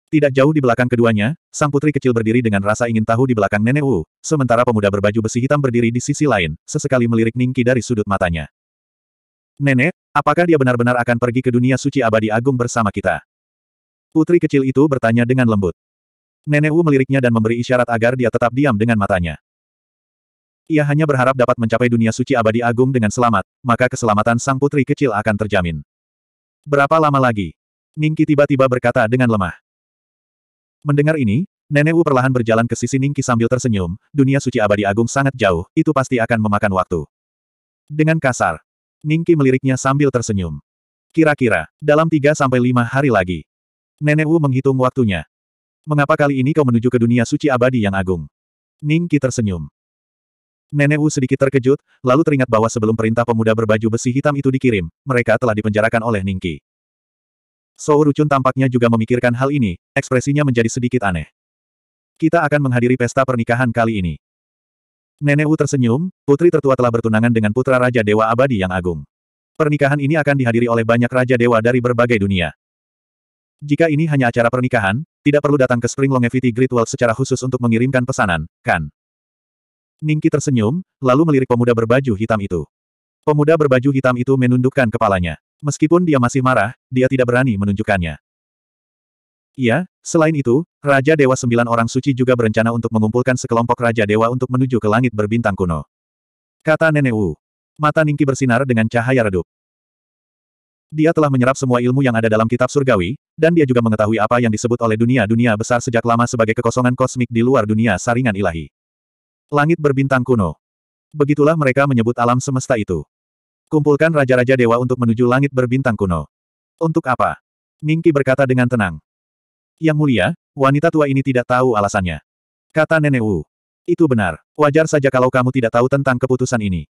Tidak jauh di belakang keduanya, sang putri kecil berdiri dengan rasa ingin tahu di belakang nenek Wu, sementara pemuda berbaju besi hitam berdiri di sisi lain, sesekali melirik Ningki dari sudut matanya. Nenek, apakah dia benar-benar akan pergi ke dunia suci abadi agung bersama kita? Putri kecil itu bertanya dengan lembut. Nenek Wu meliriknya dan memberi isyarat agar dia tetap diam dengan matanya. Ia hanya berharap dapat mencapai dunia suci abadi agung dengan selamat, maka keselamatan sang putri kecil akan terjamin. Berapa lama lagi? Ningki tiba-tiba berkata dengan lemah. Mendengar ini, Nenek Wu perlahan berjalan ke sisi Ningki sambil tersenyum, dunia suci abadi agung sangat jauh, itu pasti akan memakan waktu. Dengan kasar, Ningki meliriknya sambil tersenyum. Kira-kira, dalam 3-5 hari lagi. Nenek Wu menghitung waktunya. Mengapa kali ini kau menuju ke dunia suci abadi yang agung? Ningki tersenyum. Nenek Wu sedikit terkejut, lalu teringat bahwa sebelum perintah pemuda berbaju besi hitam itu dikirim, mereka telah dipenjarakan oleh Ningki. Sou Rucun tampaknya juga memikirkan hal ini, ekspresinya menjadi sedikit aneh. Kita akan menghadiri pesta pernikahan kali ini. Nenek Wu tersenyum, putri tertua telah bertunangan dengan putra Raja Dewa Abadi yang agung. Pernikahan ini akan dihadiri oleh banyak Raja Dewa dari berbagai dunia. Jika ini hanya acara pernikahan, tidak perlu datang ke Spring Longevity Great World secara khusus untuk mengirimkan pesanan, kan? Ningki tersenyum, lalu melirik pemuda berbaju hitam itu. Pemuda berbaju hitam itu menundukkan kepalanya. Meskipun dia masih marah, dia tidak berani menunjukkannya. Iya, selain itu, Raja Dewa Sembilan Orang Suci juga berencana untuk mengumpulkan sekelompok Raja Dewa untuk menuju ke langit berbintang kuno. Kata Nenek Wu. Mata Ningki bersinar dengan cahaya redup. Dia telah menyerap semua ilmu yang ada dalam kitab surgawi, dan dia juga mengetahui apa yang disebut oleh dunia-dunia besar sejak lama sebagai kekosongan kosmik di luar dunia saringan ilahi. Langit berbintang kuno. Begitulah mereka menyebut alam semesta itu. Kumpulkan raja-raja dewa untuk menuju langit berbintang kuno. Untuk apa? Ningki berkata dengan tenang. Yang mulia, wanita tua ini tidak tahu alasannya. Kata Nenek Wu. Itu benar. Wajar saja kalau kamu tidak tahu tentang keputusan ini.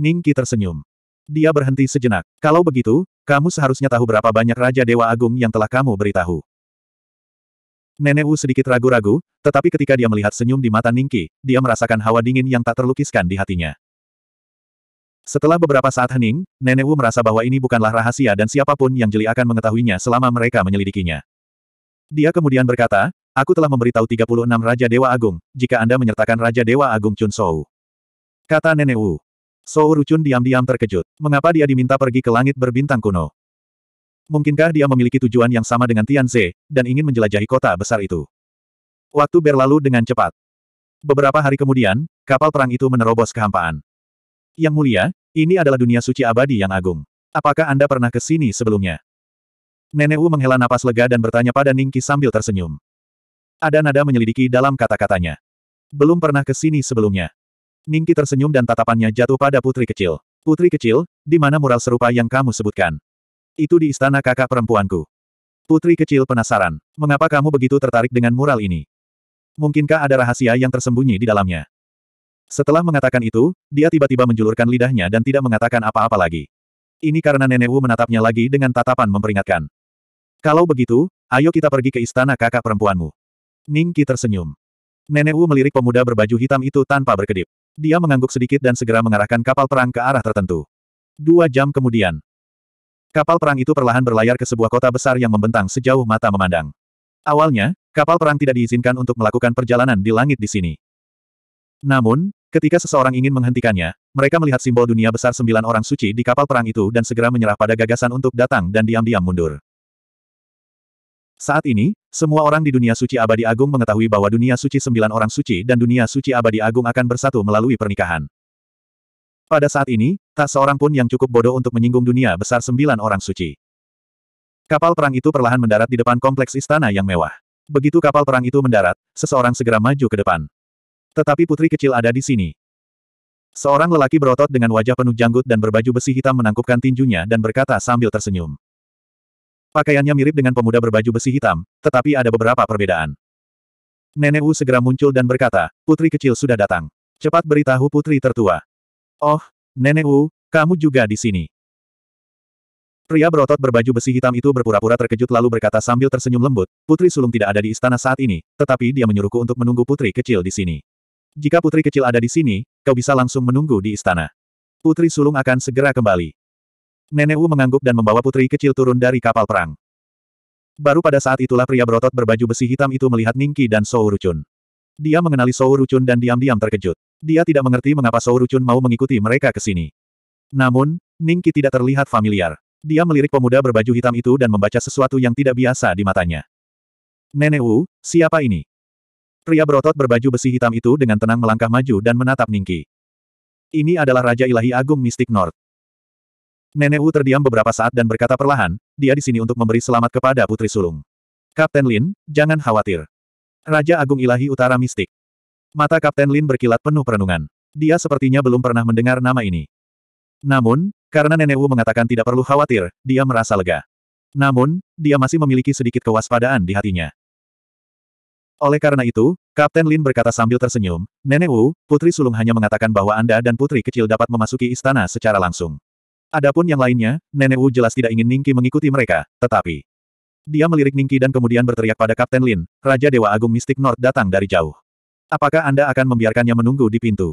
Ningki tersenyum. Dia berhenti sejenak. Kalau begitu, kamu seharusnya tahu berapa banyak Raja Dewa Agung yang telah kamu beritahu. Nenek Wu sedikit ragu-ragu, tetapi ketika dia melihat senyum di mata Ningki, dia merasakan hawa dingin yang tak terlukiskan di hatinya. Setelah beberapa saat hening, Nenek Wu merasa bahwa ini bukanlah rahasia dan siapapun yang jeli akan mengetahuinya selama mereka menyelidikinya. Dia kemudian berkata, Aku telah memberitahu 36 Raja Dewa Agung, jika Anda menyertakan Raja Dewa Agung Chun Sou. Kata Nenek Wu. Sou Rucun diam-diam terkejut. Mengapa dia diminta pergi ke langit berbintang kuno? Mungkinkah dia memiliki tujuan yang sama dengan Tian Ze, dan ingin menjelajahi kota besar itu? Waktu berlalu dengan cepat. Beberapa hari kemudian, kapal perang itu menerobos kehampaan. Yang mulia, ini adalah dunia suci abadi yang agung. Apakah Anda pernah ke sini sebelumnya? Nenek Wu menghela napas lega dan bertanya pada Ningki sambil tersenyum. Ada nada menyelidiki dalam kata-katanya. Belum pernah ke sini sebelumnya. Ningki tersenyum dan tatapannya jatuh pada putri kecil. Putri kecil, di mana mural serupa yang kamu sebutkan? Itu di istana kakak perempuanku. Putri kecil penasaran. Mengapa kamu begitu tertarik dengan mural ini? Mungkinkah ada rahasia yang tersembunyi di dalamnya? Setelah mengatakan itu, dia tiba-tiba menjulurkan lidahnya dan tidak mengatakan apa-apa lagi. Ini karena Nenek Wu menatapnya lagi dengan tatapan memperingatkan. Kalau begitu, ayo kita pergi ke istana kakak perempuanmu. Ning Qi tersenyum. Nenek Wu melirik pemuda berbaju hitam itu tanpa berkedip. Dia mengangguk sedikit dan segera mengarahkan kapal perang ke arah tertentu. Dua jam kemudian, kapal perang itu perlahan berlayar ke sebuah kota besar yang membentang sejauh mata memandang. Awalnya, kapal perang tidak diizinkan untuk melakukan perjalanan di langit di sini. Namun, Ketika seseorang ingin menghentikannya, mereka melihat simbol dunia besar sembilan orang suci di kapal perang itu dan segera menyerah pada gagasan untuk datang dan diam-diam mundur. Saat ini, semua orang di dunia suci abadi agung mengetahui bahwa dunia suci sembilan orang suci dan dunia suci abadi agung akan bersatu melalui pernikahan. Pada saat ini, tak seorang pun yang cukup bodoh untuk menyinggung dunia besar sembilan orang suci. Kapal perang itu perlahan mendarat di depan kompleks istana yang mewah. Begitu kapal perang itu mendarat, seseorang segera maju ke depan. Tetapi putri kecil ada di sini. Seorang lelaki berotot dengan wajah penuh janggut dan berbaju besi hitam menangkupkan tinjunya dan berkata sambil tersenyum. Pakaiannya mirip dengan pemuda berbaju besi hitam, tetapi ada beberapa perbedaan. Nenek Wu segera muncul dan berkata, putri kecil sudah datang. Cepat beritahu putri tertua. Oh, Nenek Wu, kamu juga di sini. Pria berotot berbaju besi hitam itu berpura-pura terkejut lalu berkata sambil tersenyum lembut, putri sulung tidak ada di istana saat ini, tetapi dia menyuruhku untuk menunggu putri kecil di sini. Jika putri kecil ada di sini, kau bisa langsung menunggu di istana. Putri sulung akan segera kembali. Nenek Wu mengangguk dan membawa putri kecil turun dari kapal perang. Baru pada saat itulah pria berotot berbaju besi hitam itu melihat Ningki dan Sou Rucun. Dia mengenali Sou Rucun dan diam-diam terkejut. Dia tidak mengerti mengapa Sou Rucun mau mengikuti mereka ke sini. Namun, Ningki tidak terlihat familiar. Dia melirik pemuda berbaju hitam itu dan membaca sesuatu yang tidak biasa di matanya. Nenek Wu, siapa ini? Pria berotot berbaju besi hitam itu dengan tenang melangkah maju dan menatap Ningki. Ini adalah Raja Ilahi Agung Mistik Nord. Nenek Wu terdiam beberapa saat dan berkata perlahan, dia di sini untuk memberi selamat kepada Putri Sulung. Kapten Lin, jangan khawatir. Raja Agung Ilahi Utara Mistik. Mata Kapten Lin berkilat penuh perenungan. Dia sepertinya belum pernah mendengar nama ini. Namun, karena Nenek Wu mengatakan tidak perlu khawatir, dia merasa lega. Namun, dia masih memiliki sedikit kewaspadaan di hatinya. Oleh karena itu, Kapten Lin berkata sambil tersenyum, Nenek Wu, Putri Sulung hanya mengatakan bahwa Anda dan Putri kecil dapat memasuki istana secara langsung. Adapun yang lainnya, Nenek Wu jelas tidak ingin Ningki mengikuti mereka, tetapi... Dia melirik Ningki dan kemudian berteriak pada Kapten Lin, Raja Dewa Agung Mistik Nord datang dari jauh. Apakah Anda akan membiarkannya menunggu di pintu?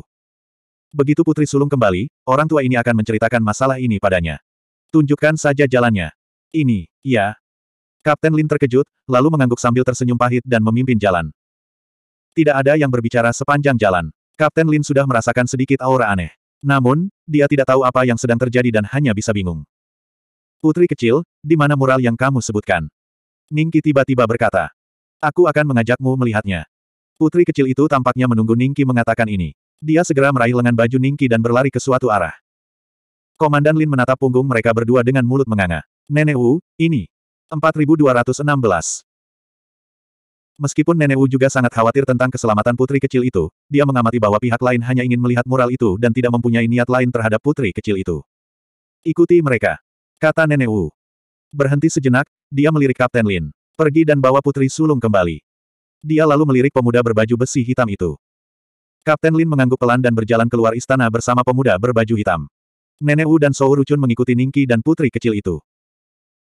Begitu Putri Sulung kembali, orang tua ini akan menceritakan masalah ini padanya. Tunjukkan saja jalannya. Ini, ya, Kapten Lin terkejut, lalu mengangguk sambil tersenyum pahit dan memimpin jalan. Tidak ada yang berbicara sepanjang jalan. Kapten Lin sudah merasakan sedikit aura aneh. Namun, dia tidak tahu apa yang sedang terjadi dan hanya bisa bingung. Putri kecil, di mana mural yang kamu sebutkan? Ningki tiba-tiba berkata. Aku akan mengajakmu melihatnya. Putri kecil itu tampaknya menunggu Ningki mengatakan ini. Dia segera meraih lengan baju Ningki dan berlari ke suatu arah. Komandan Lin menatap punggung mereka berdua dengan mulut menganga. Nenek Wu, ini. 4216. Meskipun Nenek Wu juga sangat khawatir tentang keselamatan putri kecil itu, dia mengamati bahwa pihak lain hanya ingin melihat mural itu dan tidak mempunyai niat lain terhadap putri kecil itu. Ikuti mereka. Kata Nenek Wu. Berhenti sejenak, dia melirik Kapten Lin. Pergi dan bawa putri sulung kembali. Dia lalu melirik pemuda berbaju besi hitam itu. Kapten Lin mengangguk pelan dan berjalan keluar istana bersama pemuda berbaju hitam. Nenek Wu dan Sou Rucun mengikuti Ningki dan putri kecil itu.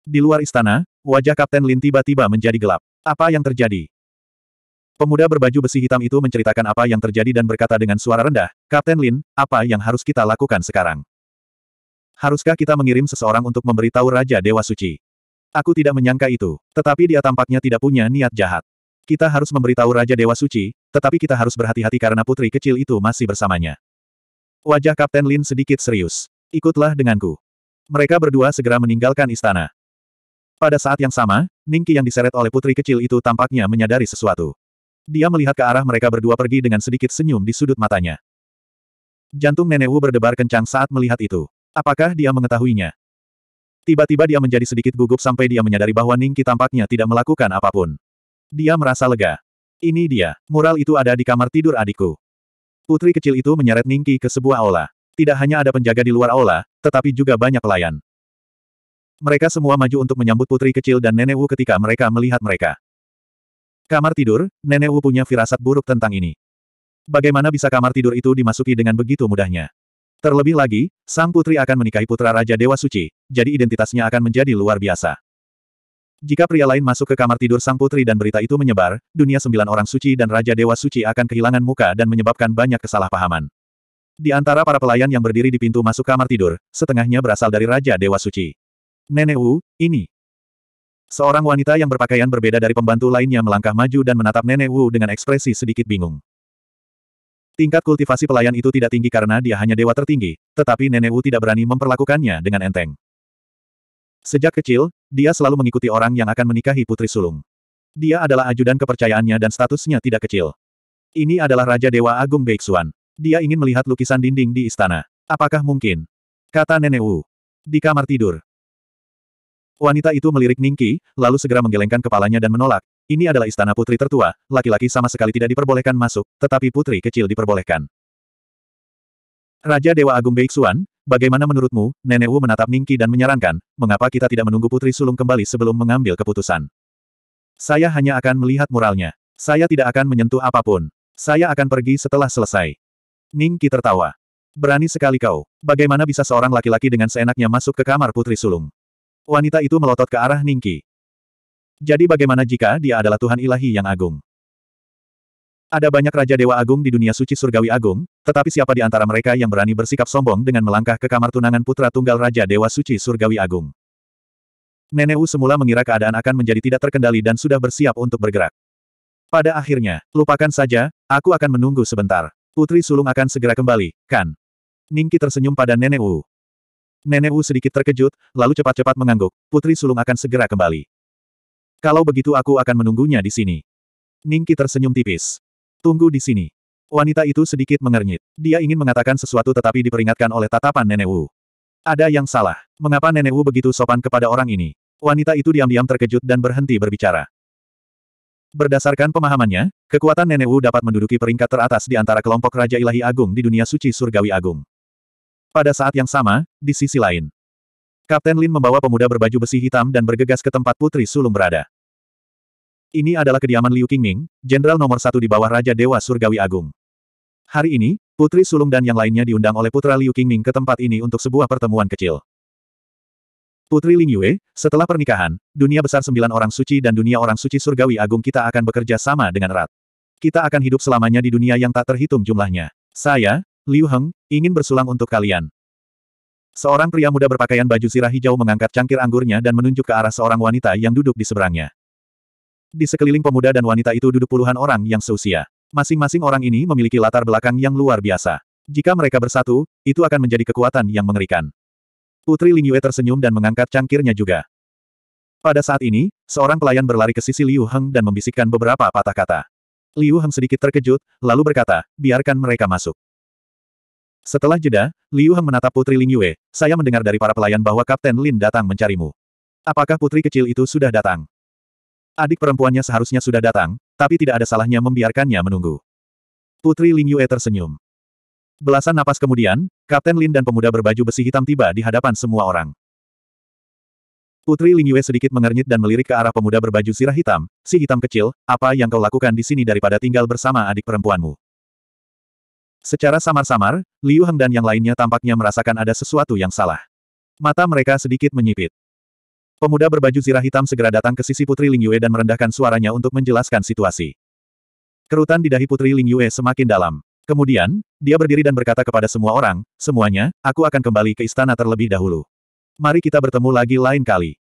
Di luar istana, Wajah Kapten Lin tiba-tiba menjadi gelap. Apa yang terjadi? Pemuda berbaju besi hitam itu menceritakan apa yang terjadi dan berkata dengan suara rendah, Kapten Lin, apa yang harus kita lakukan sekarang? Haruskah kita mengirim seseorang untuk memberitahu Raja Dewa Suci? Aku tidak menyangka itu, tetapi dia tampaknya tidak punya niat jahat. Kita harus memberitahu Raja Dewa Suci, tetapi kita harus berhati-hati karena putri kecil itu masih bersamanya. Wajah Kapten Lin sedikit serius. Ikutlah denganku. Mereka berdua segera meninggalkan istana. Pada saat yang sama, Ningki yang diseret oleh putri kecil itu tampaknya menyadari sesuatu. Dia melihat ke arah mereka berdua pergi dengan sedikit senyum di sudut matanya. Jantung Nenek Wu berdebar kencang saat melihat itu. Apakah dia mengetahuinya? Tiba-tiba dia menjadi sedikit gugup sampai dia menyadari bahwa Ningki tampaknya tidak melakukan apapun. Dia merasa lega. Ini dia, mural itu ada di kamar tidur adikku. Putri kecil itu menyeret Ningki ke sebuah aula. Tidak hanya ada penjaga di luar aula, tetapi juga banyak pelayan. Mereka semua maju untuk menyambut putri kecil dan Nenek Wu ketika mereka melihat mereka. Kamar tidur, Nenek Wu punya firasat buruk tentang ini. Bagaimana bisa kamar tidur itu dimasuki dengan begitu mudahnya? Terlebih lagi, sang putri akan menikahi putra Raja Dewa Suci, jadi identitasnya akan menjadi luar biasa. Jika pria lain masuk ke kamar tidur sang putri dan berita itu menyebar, dunia sembilan orang suci dan Raja Dewa Suci akan kehilangan muka dan menyebabkan banyak kesalahpahaman. Di antara para pelayan yang berdiri di pintu masuk kamar tidur, setengahnya berasal dari Raja Dewa Suci. Nenek Wu, ini. Seorang wanita yang berpakaian berbeda dari pembantu lainnya melangkah maju dan menatap Nenek Wu dengan ekspresi sedikit bingung. Tingkat kultivasi pelayan itu tidak tinggi karena dia hanya dewa tertinggi, tetapi Nenek Wu tidak berani memperlakukannya dengan enteng. Sejak kecil, dia selalu mengikuti orang yang akan menikahi putri sulung. Dia adalah ajudan kepercayaannya dan statusnya tidak kecil. Ini adalah Raja Dewa Agung Beixuan. Dia ingin melihat lukisan dinding di istana. Apakah mungkin? Kata Nenek Wu. Di kamar tidur, Wanita itu melirik Ningki, lalu segera menggelengkan kepalanya dan menolak. Ini adalah istana putri tertua, laki-laki sama sekali tidak diperbolehkan masuk, tetapi putri kecil diperbolehkan. Raja Dewa Agung Beiksuan, bagaimana menurutmu? Nenek Wu menatap Ningki dan menyarankan, mengapa kita tidak menunggu putri sulung kembali sebelum mengambil keputusan? Saya hanya akan melihat muralnya. Saya tidak akan menyentuh apapun. Saya akan pergi setelah selesai. Ningki tertawa. Berani sekali kau. Bagaimana bisa seorang laki-laki dengan seenaknya masuk ke kamar putri sulung? Wanita itu melotot ke arah Ningki. Jadi bagaimana jika dia adalah Tuhan ilahi yang agung? Ada banyak Raja Dewa Agung di dunia suci surgawi agung, tetapi siapa di antara mereka yang berani bersikap sombong dengan melangkah ke kamar tunangan putra tunggal Raja Dewa Suci Surgawi Agung? Nenek Wu semula mengira keadaan akan menjadi tidak terkendali dan sudah bersiap untuk bergerak. Pada akhirnya, lupakan saja, aku akan menunggu sebentar. Putri sulung akan segera kembali, kan? Ningki tersenyum pada Nenek Wu. Nenek Wu sedikit terkejut, lalu cepat-cepat mengangguk, putri sulung akan segera kembali. Kalau begitu aku akan menunggunya di sini. Ningki tersenyum tipis. Tunggu di sini. Wanita itu sedikit mengernyit. Dia ingin mengatakan sesuatu tetapi diperingatkan oleh tatapan Nenek Wu. Ada yang salah. Mengapa Nenek Wu begitu sopan kepada orang ini? Wanita itu diam-diam terkejut dan berhenti berbicara. Berdasarkan pemahamannya, kekuatan Nenek Wu dapat menduduki peringkat teratas di antara kelompok Raja Ilahi Agung di dunia suci surgawi agung. Pada saat yang sama, di sisi lain. Kapten Lin membawa pemuda berbaju besi hitam dan bergegas ke tempat putri sulung berada. Ini adalah kediaman Liu Qingming, jenderal nomor satu di bawah Raja Dewa Surgawi Agung. Hari ini, Putri Sulung dan yang lainnya diundang oleh putra Liu Qingming ke tempat ini untuk sebuah pertemuan kecil. Putri Ling Yue, setelah pernikahan, dunia besar sembilan orang suci dan dunia orang suci surgawi agung kita akan bekerja sama dengan erat. Kita akan hidup selamanya di dunia yang tak terhitung jumlahnya. Saya, Liu Heng, ingin bersulang untuk kalian. Seorang pria muda berpakaian baju sirah hijau mengangkat cangkir anggurnya dan menunjuk ke arah seorang wanita yang duduk di seberangnya. Di sekeliling pemuda dan wanita itu duduk puluhan orang yang seusia. Masing-masing orang ini memiliki latar belakang yang luar biasa. Jika mereka bersatu, itu akan menjadi kekuatan yang mengerikan. Putri Ling Yue tersenyum dan mengangkat cangkirnya juga. Pada saat ini, seorang pelayan berlari ke sisi Liu Heng dan membisikkan beberapa patah kata. Liu Heng sedikit terkejut, lalu berkata, biarkan mereka masuk. Setelah jeda, Liu Heng menatap Putri Ling Yue, saya mendengar dari para pelayan bahwa Kapten Lin datang mencarimu. Apakah putri kecil itu sudah datang? Adik perempuannya seharusnya sudah datang, tapi tidak ada salahnya membiarkannya menunggu. Putri Ling Yue tersenyum. Belasan napas kemudian, Kapten Lin dan pemuda berbaju besi hitam tiba di hadapan semua orang. Putri Ling Yue sedikit mengernyit dan melirik ke arah pemuda berbaju sirah hitam, si hitam kecil, apa yang kau lakukan di sini daripada tinggal bersama adik perempuanmu? Secara samar-samar, Liu Heng dan yang lainnya tampaknya merasakan ada sesuatu yang salah. Mata mereka sedikit menyipit. Pemuda berbaju zirah hitam segera datang ke sisi Putri Ling Yue dan merendahkan suaranya untuk menjelaskan situasi. Kerutan di dahi Putri Ling Yue semakin dalam. Kemudian, dia berdiri dan berkata kepada semua orang, semuanya, aku akan kembali ke istana terlebih dahulu. Mari kita bertemu lagi lain kali.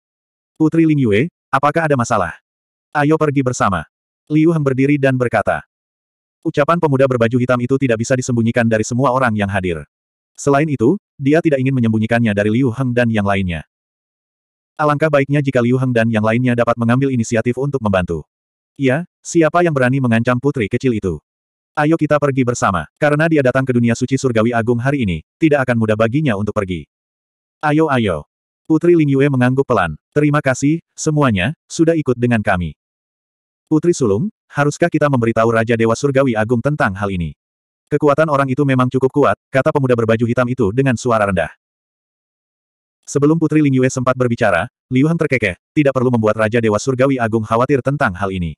Putri Ling Yue, apakah ada masalah? Ayo pergi bersama. Liu Heng berdiri dan berkata. Ucapan pemuda berbaju hitam itu tidak bisa disembunyikan dari semua orang yang hadir. Selain itu, dia tidak ingin menyembunyikannya dari Liu Heng dan yang lainnya. Alangkah baiknya jika Liu Heng dan yang lainnya dapat mengambil inisiatif untuk membantu. Ya, siapa yang berani mengancam putri kecil itu? Ayo kita pergi bersama, karena dia datang ke dunia suci surgawi agung hari ini, tidak akan mudah baginya untuk pergi. Ayo ayo. Putri Ling Yue mengangguk pelan. Terima kasih, semuanya, sudah ikut dengan kami. Putri sulung, Haruskah kita memberitahu Raja Dewa Surgawi Agung tentang hal ini? Kekuatan orang itu memang cukup kuat, kata pemuda berbaju hitam itu dengan suara rendah. Sebelum Putri Ling Yue sempat berbicara, Liu Hang terkekeh, tidak perlu membuat Raja Dewa Surgawi Agung khawatir tentang hal ini.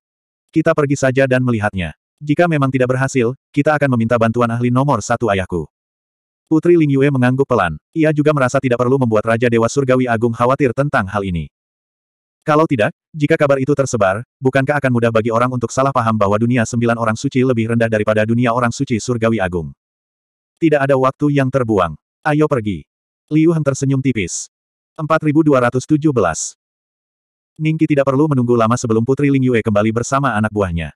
Kita pergi saja dan melihatnya. Jika memang tidak berhasil, kita akan meminta bantuan ahli nomor satu ayahku. Putri Ling Yue mengangguk pelan. Ia juga merasa tidak perlu membuat Raja Dewa Surgawi Agung khawatir tentang hal ini. Kalau tidak, jika kabar itu tersebar, bukankah akan mudah bagi orang untuk salah paham bahwa dunia sembilan orang suci lebih rendah daripada dunia orang suci surgawi agung? Tidak ada waktu yang terbuang. Ayo pergi. Liu Heng tersenyum tipis. 4217. Ningki tidak perlu menunggu lama sebelum Putri Ling Yue kembali bersama anak buahnya.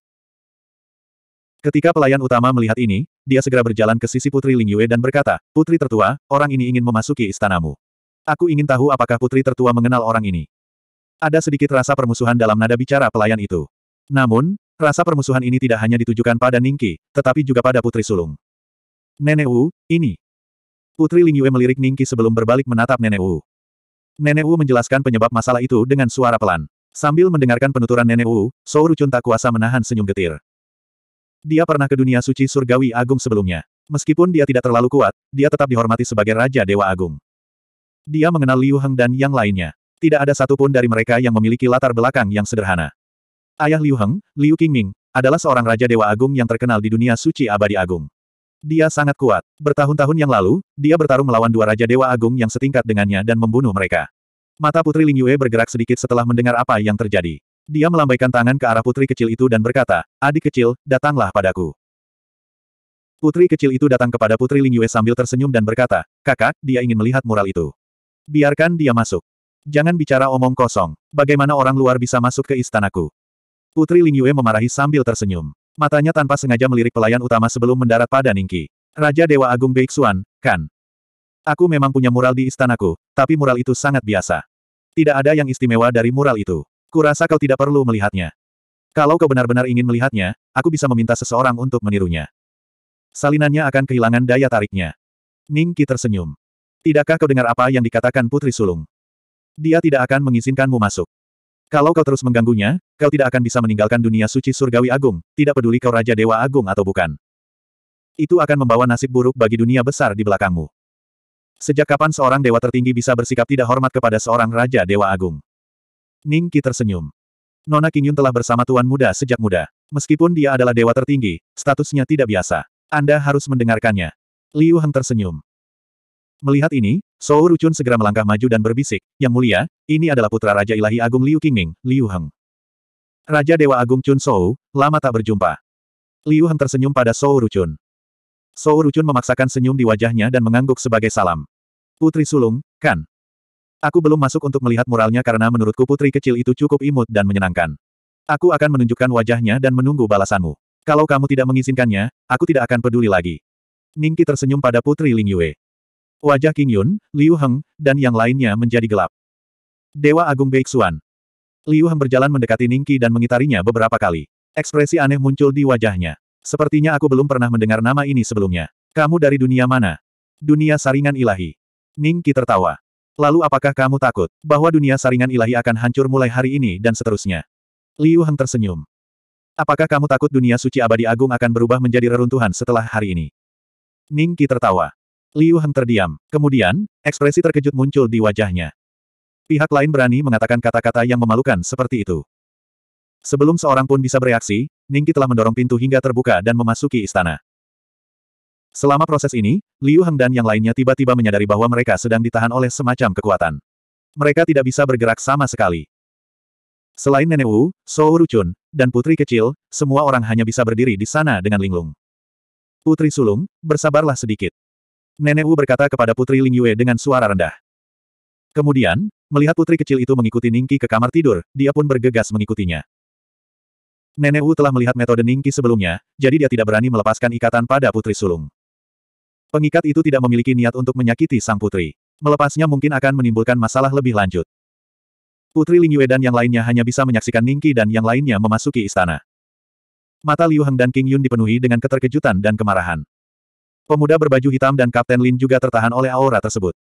Ketika pelayan utama melihat ini, dia segera berjalan ke sisi Putri Ling Yue dan berkata, Putri tertua, orang ini ingin memasuki istanamu. Aku ingin tahu apakah Putri tertua mengenal orang ini. Ada sedikit rasa permusuhan dalam nada bicara pelayan itu. Namun, rasa permusuhan ini tidak hanya ditujukan pada Ningki, tetapi juga pada putri sulung. Nenek Wu, ini. Putri Ling melirik Ningki sebelum berbalik menatap Nenek Wu. Nenek Wu menjelaskan penyebab masalah itu dengan suara pelan. Sambil mendengarkan penuturan Nenek Wu, Sou Rucun tak kuasa menahan senyum getir. Dia pernah ke dunia suci surgawi agung sebelumnya. Meskipun dia tidak terlalu kuat, dia tetap dihormati sebagai Raja Dewa Agung. Dia mengenal Liu Heng dan yang lainnya. Tidak ada satupun dari mereka yang memiliki latar belakang yang sederhana. Ayah Liu Heng, Liu Qingming, adalah seorang Raja Dewa Agung yang terkenal di dunia suci abadi agung. Dia sangat kuat. Bertahun-tahun yang lalu, dia bertarung melawan dua Raja Dewa Agung yang setingkat dengannya dan membunuh mereka. Mata Putri Ling Yue bergerak sedikit setelah mendengar apa yang terjadi. Dia melambaikan tangan ke arah putri kecil itu dan berkata, adik kecil, datanglah padaku. Putri kecil itu datang kepada Putri Ling Yue sambil tersenyum dan berkata, kakak, dia ingin melihat mural itu. Biarkan dia masuk. Jangan bicara omong kosong. Bagaimana orang luar bisa masuk ke istanaku? Putri Ling Yue memarahi sambil tersenyum. Matanya tanpa sengaja melirik pelayan utama sebelum mendarat pada Ningki. Raja Dewa Agung Beixuan, kan? Aku memang punya mural di istanaku, tapi mural itu sangat biasa. Tidak ada yang istimewa dari mural itu. Kurasa kau tidak perlu melihatnya. Kalau kau benar-benar ingin melihatnya, aku bisa meminta seseorang untuk menirunya. Salinannya akan kehilangan daya tariknya. Ningki tersenyum. Tidakkah kau dengar apa yang dikatakan Putri Sulung? Dia tidak akan mengizinkanmu masuk. Kalau kau terus mengganggunya, kau tidak akan bisa meninggalkan dunia suci surgawi agung, tidak peduli kau Raja Dewa Agung atau bukan. Itu akan membawa nasib buruk bagi dunia besar di belakangmu. Sejak kapan seorang dewa tertinggi bisa bersikap tidak hormat kepada seorang Raja Dewa Agung? Ning Qi tersenyum. Nona King Yun telah bersama Tuan Muda sejak muda. Meskipun dia adalah dewa tertinggi, statusnya tidak biasa. Anda harus mendengarkannya. Liu Heng tersenyum. Melihat ini, Sou Rucun segera melangkah maju dan berbisik, Yang mulia, ini adalah putra Raja Ilahi Agung Liu Qingming, Liu Heng. Raja Dewa Agung Chun Sou, lama tak berjumpa. Liu Heng tersenyum pada Sou Rucun. Sou Rucun memaksakan senyum di wajahnya dan mengangguk sebagai salam. Putri sulung, kan? Aku belum masuk untuk melihat muralnya karena menurutku putri kecil itu cukup imut dan menyenangkan. Aku akan menunjukkan wajahnya dan menunggu balasanmu. Kalau kamu tidak mengizinkannya, aku tidak akan peduli lagi. Ningki tersenyum pada Putri Ling Yue. Wajah King Yun, Liu Heng, dan yang lainnya menjadi gelap. Dewa Agung Beixuan. Liu Heng berjalan mendekati Ningki dan mengitarinya beberapa kali. Ekspresi aneh muncul di wajahnya. Sepertinya aku belum pernah mendengar nama ini sebelumnya. Kamu dari dunia mana? Dunia saringan ilahi. Ningki tertawa. Lalu apakah kamu takut bahwa dunia saringan ilahi akan hancur mulai hari ini dan seterusnya? Liu Heng tersenyum. Apakah kamu takut dunia suci abadi agung akan berubah menjadi reruntuhan setelah hari ini? Ningki tertawa. Liu Heng terdiam. Kemudian, ekspresi terkejut muncul di wajahnya. Pihak lain berani mengatakan kata-kata yang memalukan seperti itu. Sebelum seorang pun bisa bereaksi, Ningki telah mendorong pintu hingga terbuka dan memasuki istana. Selama proses ini, Liu Heng dan yang lainnya tiba-tiba menyadari bahwa mereka sedang ditahan oleh semacam kekuatan. Mereka tidak bisa bergerak sama sekali. Selain Nenek Wu, Sou Ruchun, dan putri kecil, semua orang hanya bisa berdiri di sana dengan linglung. Putri sulung, bersabarlah sedikit. Nenek Wu berkata kepada Putri Ling Yue dengan suara rendah. Kemudian, melihat putri kecil itu mengikuti Ningki ke kamar tidur, dia pun bergegas mengikutinya. Nenek Wu telah melihat metode Ningki sebelumnya, jadi dia tidak berani melepaskan ikatan pada putri sulung. Pengikat itu tidak memiliki niat untuk menyakiti sang putri. Melepasnya mungkin akan menimbulkan masalah lebih lanjut. Putri Ling Yue dan yang lainnya hanya bisa menyaksikan Ningki dan yang lainnya memasuki istana. Mata Liu Heng dan King Yun dipenuhi dengan keterkejutan dan kemarahan. Pemuda berbaju hitam dan Kapten Lin juga tertahan oleh aura tersebut.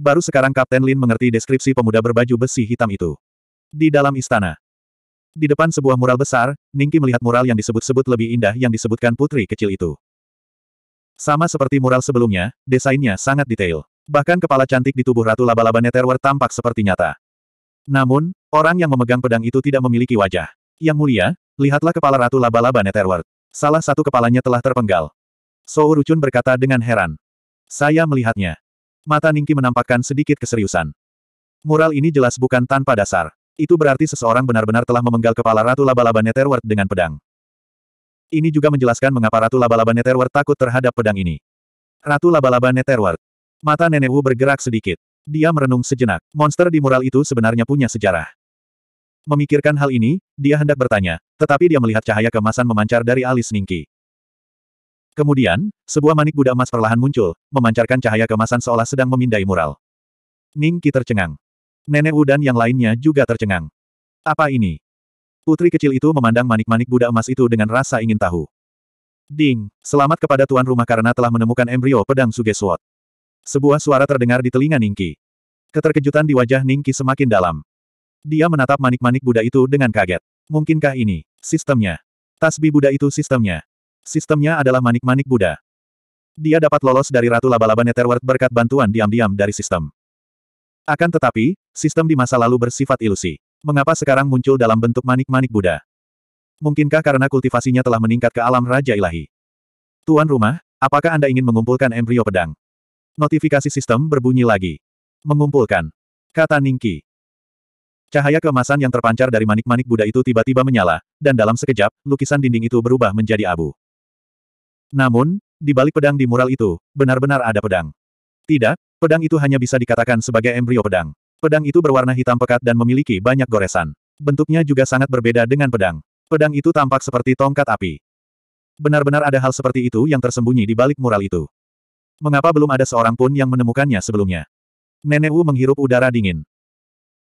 Baru sekarang Kapten Lin mengerti deskripsi pemuda berbaju besi hitam itu. Di dalam istana. Di depan sebuah mural besar, Ningki melihat mural yang disebut-sebut lebih indah yang disebutkan putri kecil itu. Sama seperti mural sebelumnya, desainnya sangat detail. Bahkan kepala cantik di tubuh Ratu Laba-Laba Neterwer tampak seperti nyata. Namun, orang yang memegang pedang itu tidak memiliki wajah. Yang mulia, lihatlah kepala Ratu Laba-Laba Neterwer. Salah satu kepalanya telah terpenggal. Sou Rucun berkata dengan heran. Saya melihatnya. Mata Ningki menampakkan sedikit keseriusan. Mural ini jelas bukan tanpa dasar. Itu berarti seseorang benar-benar telah memenggal kepala Ratu Laba-Laba Netherworld dengan pedang. Ini juga menjelaskan mengapa Ratu Laba-Laba Netherworld takut terhadap pedang ini. Ratu Laba-Laba Netherworld. Mata Nenek Wu bergerak sedikit. Dia merenung sejenak. Monster di mural itu sebenarnya punya sejarah. Memikirkan hal ini, dia hendak bertanya, tetapi dia melihat cahaya kemasan memancar dari alis Ningki. Kemudian, sebuah manik Buddha emas perlahan muncul, memancarkan cahaya kemasan seolah sedang memindai mural. Ning tercengang. Nenek Wu dan yang lainnya juga tercengang. Apa ini? Putri kecil itu memandang manik-manik Buddha emas itu dengan rasa ingin tahu. Ding, selamat kepada tuan rumah karena telah menemukan embrio pedang Suge Sword. Sebuah suara terdengar di telinga Ningki. Keterkejutan di wajah Ningki semakin dalam. Dia menatap manik-manik Buddha itu dengan kaget. Mungkinkah ini sistemnya? Tasbih Buddha itu sistemnya. Sistemnya adalah manik-manik Buddha. Dia dapat lolos dari Ratu Laba-Laba Netherworld berkat bantuan diam-diam dari sistem. Akan tetapi, sistem di masa lalu bersifat ilusi. Mengapa sekarang muncul dalam bentuk manik-manik Buddha? Mungkinkah karena kultivasinya telah meningkat ke alam Raja Ilahi? Tuan rumah, apakah Anda ingin mengumpulkan embrio pedang? Notifikasi sistem berbunyi lagi. Mengumpulkan. Kata Ningki. Cahaya kemasan yang terpancar dari manik-manik Buddha itu tiba-tiba menyala, dan dalam sekejap, lukisan dinding itu berubah menjadi abu. Namun, di balik pedang di mural itu, benar-benar ada pedang. Tidak, pedang itu hanya bisa dikatakan sebagai embrio pedang. Pedang itu berwarna hitam pekat dan memiliki banyak goresan. Bentuknya juga sangat berbeda dengan pedang. Pedang itu tampak seperti tongkat api. Benar-benar ada hal seperti itu yang tersembunyi di balik mural itu. Mengapa belum ada seorang pun yang menemukannya sebelumnya? Nenek Wu menghirup udara dingin.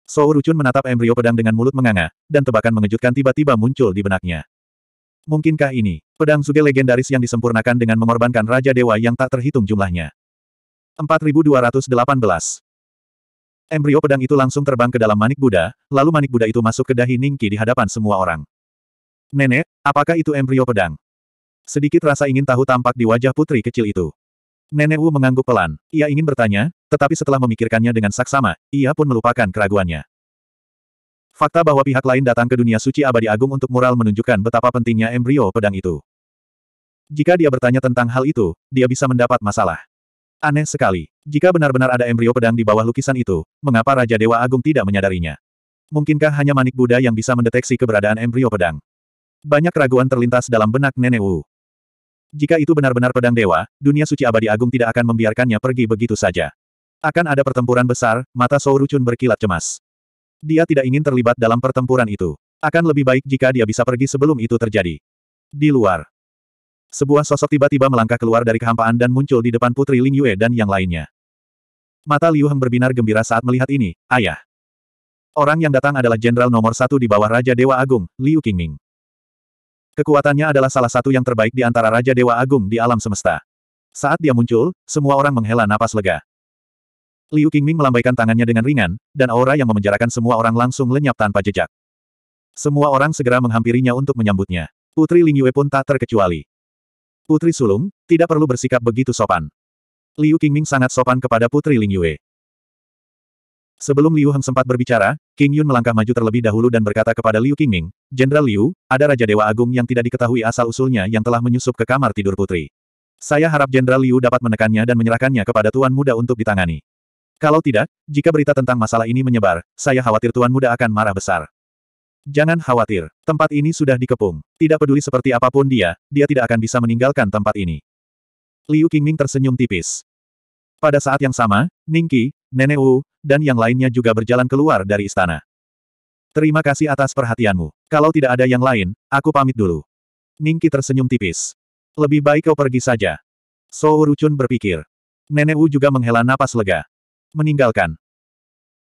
Sou Rucun menatap embrio pedang dengan mulut menganga, dan tebakan mengejutkan tiba-tiba muncul di benaknya. Mungkinkah ini, pedang Suge legendaris yang disempurnakan dengan mengorbankan Raja Dewa yang tak terhitung jumlahnya? 4218 Embrio pedang itu langsung terbang ke dalam manik Buddha, lalu manik Buddha itu masuk ke dahi Ningki di hadapan semua orang. Nenek, apakah itu embrio pedang? Sedikit rasa ingin tahu tampak di wajah putri kecil itu. Nenek Wu mengangguk pelan. Ia ingin bertanya, tetapi setelah memikirkannya dengan saksama, ia pun melupakan keraguannya. Fakta bahwa pihak lain datang ke dunia suci abadi agung untuk mural menunjukkan betapa pentingnya embrio pedang itu. Jika dia bertanya tentang hal itu, dia bisa mendapat masalah. Aneh sekali. Jika benar-benar ada embrio pedang di bawah lukisan itu, mengapa Raja Dewa Agung tidak menyadarinya? Mungkinkah hanya manik Buddha yang bisa mendeteksi keberadaan embrio pedang? Banyak keraguan terlintas dalam benak Nenek Wu. Jika itu benar-benar pedang dewa, dunia suci abadi agung tidak akan membiarkannya pergi begitu saja. Akan ada pertempuran besar, mata Sourucun Rucun berkilat cemas. Dia tidak ingin terlibat dalam pertempuran itu. Akan lebih baik jika dia bisa pergi sebelum itu terjadi. Di luar. Sebuah sosok tiba-tiba melangkah keluar dari kehampaan dan muncul di depan Putri Ling Yue dan yang lainnya. Mata Liu Heng berbinar gembira saat melihat ini, ayah. Orang yang datang adalah jenderal nomor satu di bawah Raja Dewa Agung, Liu Qingming. Kekuatannya adalah salah satu yang terbaik di antara Raja Dewa Agung di alam semesta. Saat dia muncul, semua orang menghela napas lega. Liu Qingming melambaikan tangannya dengan ringan, dan aura yang memenjarakan semua orang langsung lenyap tanpa jejak. Semua orang segera menghampirinya untuk menyambutnya. Putri Ling Yue pun tak terkecuali. Putri sulung, tidak perlu bersikap begitu sopan. Liu Qingming sangat sopan kepada Putri Ling Yue. Sebelum Liu Heng sempat berbicara, King Yun melangkah maju terlebih dahulu dan berkata kepada Liu Qingming, Jenderal Liu, ada Raja Dewa Agung yang tidak diketahui asal-usulnya yang telah menyusup ke kamar tidur putri. Saya harap Jenderal Liu dapat menekannya dan menyerahkannya kepada Tuan Muda untuk ditangani. Kalau tidak, jika berita tentang masalah ini menyebar, saya khawatir Tuan Muda akan marah besar. Jangan khawatir, tempat ini sudah dikepung. Tidak peduli seperti apapun dia, dia tidak akan bisa meninggalkan tempat ini. Liu Qingming tersenyum tipis. Pada saat yang sama, Ningqi, Nenek Wu, dan yang lainnya juga berjalan keluar dari istana. Terima kasih atas perhatianmu. Kalau tidak ada yang lain, aku pamit dulu. Ningqi tersenyum tipis. Lebih baik kau pergi saja. Soo Ruchun berpikir. Nenek Wu juga menghela napas lega. Meninggalkan.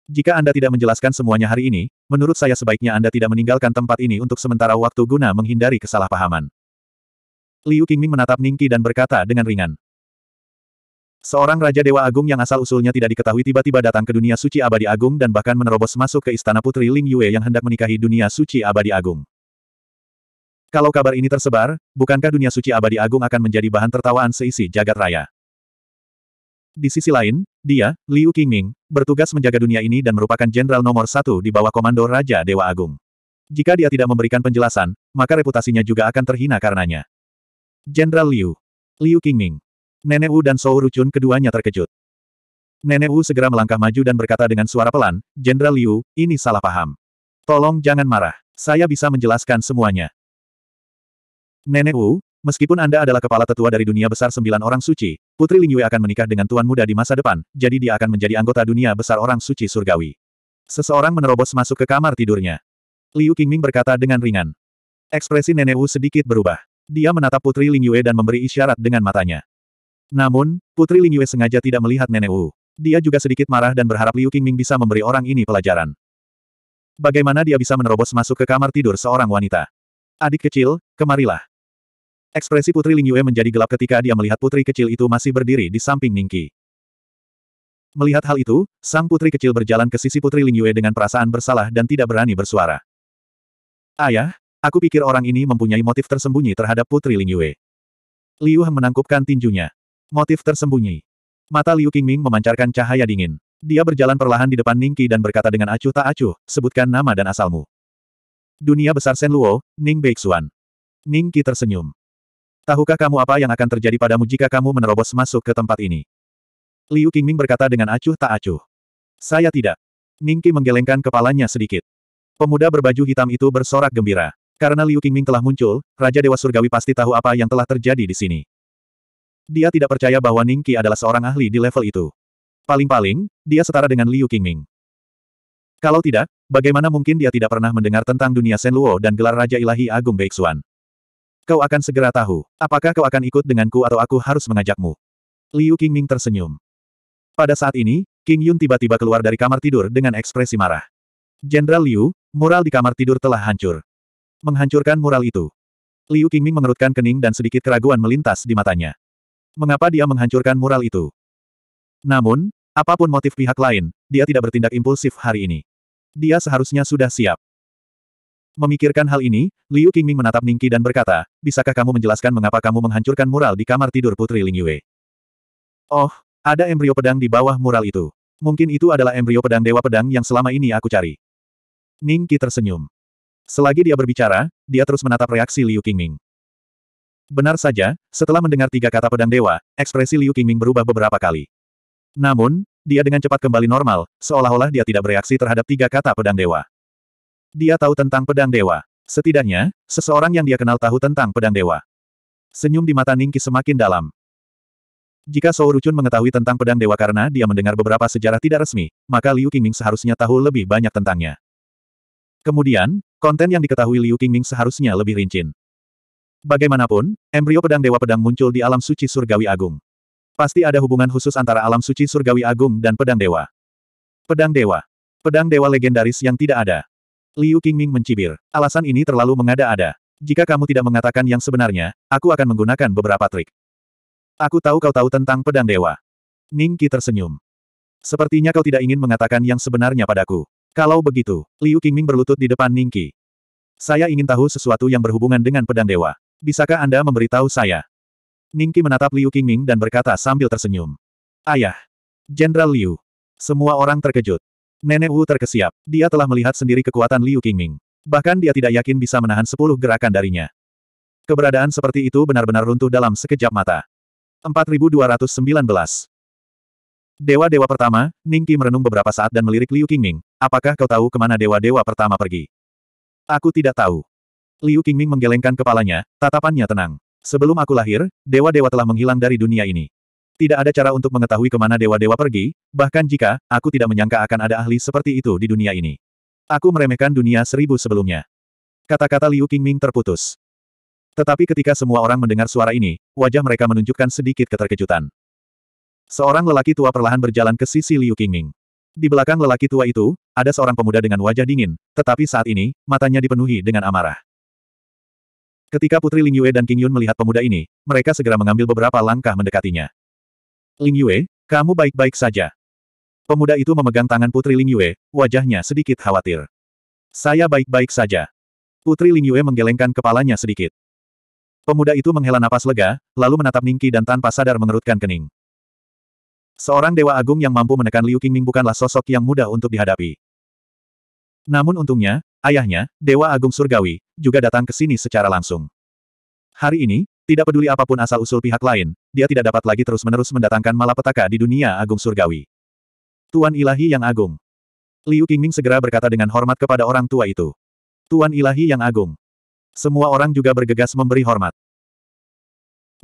Jika Anda tidak menjelaskan semuanya hari ini, menurut saya sebaiknya Anda tidak meninggalkan tempat ini untuk sementara waktu guna menghindari kesalahpahaman. Liu Qingming menatap Ningki dan berkata dengan ringan. Seorang Raja Dewa Agung yang asal-usulnya tidak diketahui tiba-tiba datang ke dunia suci abadi agung dan bahkan menerobos masuk ke istana putri Ling Yue yang hendak menikahi dunia suci abadi agung. Kalau kabar ini tersebar, bukankah dunia suci abadi agung akan menjadi bahan tertawaan seisi jagat raya? Di sisi lain, dia, Liu Qingming, bertugas menjaga dunia ini dan merupakan jenderal nomor satu di bawah komando Raja Dewa Agung. Jika dia tidak memberikan penjelasan, maka reputasinya juga akan terhina karenanya. Jenderal Liu. Liu Qingming. Nenek Wu dan Sou Rucun keduanya terkejut. Nenek Wu segera melangkah maju dan berkata dengan suara pelan, Jenderal Liu, ini salah paham. Tolong jangan marah. Saya bisa menjelaskan semuanya. Nenek Wu, Meskipun Anda adalah kepala tetua dari dunia besar sembilan orang suci, Putri Ling Yue akan menikah dengan tuan muda di masa depan, jadi dia akan menjadi anggota dunia besar orang suci surgawi. Seseorang menerobos masuk ke kamar tidurnya. Liu Qingming berkata dengan ringan. Ekspresi Nenek Wu sedikit berubah. Dia menatap Putri Ling Yue dan memberi isyarat dengan matanya. Namun, Putri Ling Yue sengaja tidak melihat Nenek Wu. Dia juga sedikit marah dan berharap Liu Qingming bisa memberi orang ini pelajaran. Bagaimana dia bisa menerobos masuk ke kamar tidur seorang wanita? Adik kecil, kemarilah. Ekspresi Putri Ling Yue menjadi gelap ketika dia melihat putri kecil itu masih berdiri di samping Ningki. Melihat hal itu, sang putri kecil berjalan ke sisi Putri Ling Yue dengan perasaan bersalah dan tidak berani bersuara. Ayah, aku pikir orang ini mempunyai motif tersembunyi terhadap Putri Ling Yue. Liu Heng menangkupkan tinjunya. Motif tersembunyi. Mata Liu Qingming memancarkan cahaya dingin. Dia berjalan perlahan di depan Ningki dan berkata dengan acuh tak acuh, sebutkan nama dan asalmu. Dunia besar Luo, Ning Beixuan. Ningki tersenyum. Tahukah kamu apa yang akan terjadi padamu jika kamu menerobos masuk ke tempat ini? Liu Qingming berkata dengan acuh tak acuh. Saya tidak. Ningki menggelengkan kepalanya sedikit. Pemuda berbaju hitam itu bersorak gembira. Karena Liu Qingming telah muncul, Raja Dewa Surgawi pasti tahu apa yang telah terjadi di sini. Dia tidak percaya bahwa Ningki adalah seorang ahli di level itu. Paling-paling, dia setara dengan Liu Qingming. Kalau tidak, bagaimana mungkin dia tidak pernah mendengar tentang dunia Senluo dan gelar Raja Ilahi Agung Beixuan? Kau akan segera tahu, apakah kau akan ikut denganku atau aku harus mengajakmu. Liu Qingming tersenyum. Pada saat ini, King Yun tiba-tiba keluar dari kamar tidur dengan ekspresi marah. Jenderal Liu, mural di kamar tidur telah hancur. Menghancurkan mural itu. Liu Qingming mengerutkan kening dan sedikit keraguan melintas di matanya. Mengapa dia menghancurkan mural itu? Namun, apapun motif pihak lain, dia tidak bertindak impulsif hari ini. Dia seharusnya sudah siap. Memikirkan hal ini, Liu Qingming menatap Ningqi dan berkata, bisakah kamu menjelaskan mengapa kamu menghancurkan mural di kamar tidur Putri Ling Yue? Oh, ada embrio pedang di bawah mural itu. Mungkin itu adalah embrio pedang Dewa Pedang yang selama ini aku cari. Ningqi tersenyum. Selagi dia berbicara, dia terus menatap reaksi Liu Qingming. Benar saja, setelah mendengar tiga kata pedang dewa, ekspresi Liu Qingming berubah beberapa kali. Namun, dia dengan cepat kembali normal, seolah-olah dia tidak bereaksi terhadap tiga kata pedang dewa. Dia tahu tentang pedang dewa. Setidaknya, seseorang yang dia kenal tahu tentang pedang dewa. Senyum di mata Ningki semakin dalam. Jika Sou Rucun mengetahui tentang pedang dewa karena dia mendengar beberapa sejarah tidak resmi, maka Liu Qingming seharusnya tahu lebih banyak tentangnya. Kemudian, konten yang diketahui Liu Qingming seharusnya lebih rinci. Bagaimanapun, embrio pedang dewa pedang muncul di alam suci surgawi agung. Pasti ada hubungan khusus antara alam suci surgawi agung dan pedang dewa. Pedang dewa. Pedang dewa legendaris yang tidak ada. Liu Qingming mencibir. Alasan ini terlalu mengada-ada. Jika kamu tidak mengatakan yang sebenarnya, aku akan menggunakan beberapa trik. Aku tahu kau tahu tentang pedang dewa. Ning Qi tersenyum. Sepertinya kau tidak ingin mengatakan yang sebenarnya padaku. Kalau begitu, Liu Qingming berlutut di depan Ning Qi. Saya ingin tahu sesuatu yang berhubungan dengan pedang dewa. Bisakah Anda memberitahu saya? Ning Qi menatap Liu Qingming dan berkata sambil tersenyum. Ayah. Jenderal Liu. Semua orang terkejut. Nenek Wu terkesiap. Dia telah melihat sendiri kekuatan Liu Qingming. Bahkan dia tidak yakin bisa menahan sepuluh gerakan darinya. Keberadaan seperti itu benar-benar runtuh dalam sekejap mata. 4219 Dewa-dewa pertama, Ning Ningki merenung beberapa saat dan melirik Liu Qingming. Apakah kau tahu kemana dewa-dewa pertama pergi? Aku tidak tahu. Liu Qingming menggelengkan kepalanya, tatapannya tenang. Sebelum aku lahir, dewa-dewa telah menghilang dari dunia ini. Tidak ada cara untuk mengetahui kemana dewa-dewa pergi, bahkan jika, aku tidak menyangka akan ada ahli seperti itu di dunia ini. Aku meremehkan dunia seribu sebelumnya. Kata-kata Liu Qingming terputus. Tetapi ketika semua orang mendengar suara ini, wajah mereka menunjukkan sedikit keterkejutan. Seorang lelaki tua perlahan berjalan ke sisi Liu Qingming. Di belakang lelaki tua itu, ada seorang pemuda dengan wajah dingin, tetapi saat ini, matanya dipenuhi dengan amarah. Ketika Putri Ling Yue dan King Yun melihat pemuda ini, mereka segera mengambil beberapa langkah mendekatinya. Ling Yue, kamu baik-baik saja. Pemuda itu memegang tangan Putri Ling Yue, wajahnya sedikit khawatir. Saya baik-baik saja. Putri Ling Yue menggelengkan kepalanya sedikit. Pemuda itu menghela napas lega, lalu menatap Ningki dan tanpa sadar mengerutkan kening. Seorang dewa agung yang mampu menekan Liu Qingming bukanlah sosok yang mudah untuk dihadapi. Namun untungnya, ayahnya, Dewa Agung Surgawi, juga datang ke sini secara langsung. Hari ini, tidak peduli apapun asal-usul pihak lain, dia tidak dapat lagi terus-menerus mendatangkan malapetaka di dunia agung surgawi. Tuan Ilahi yang agung. Liu Qingming segera berkata dengan hormat kepada orang tua itu. Tuan Ilahi yang agung. Semua orang juga bergegas memberi hormat.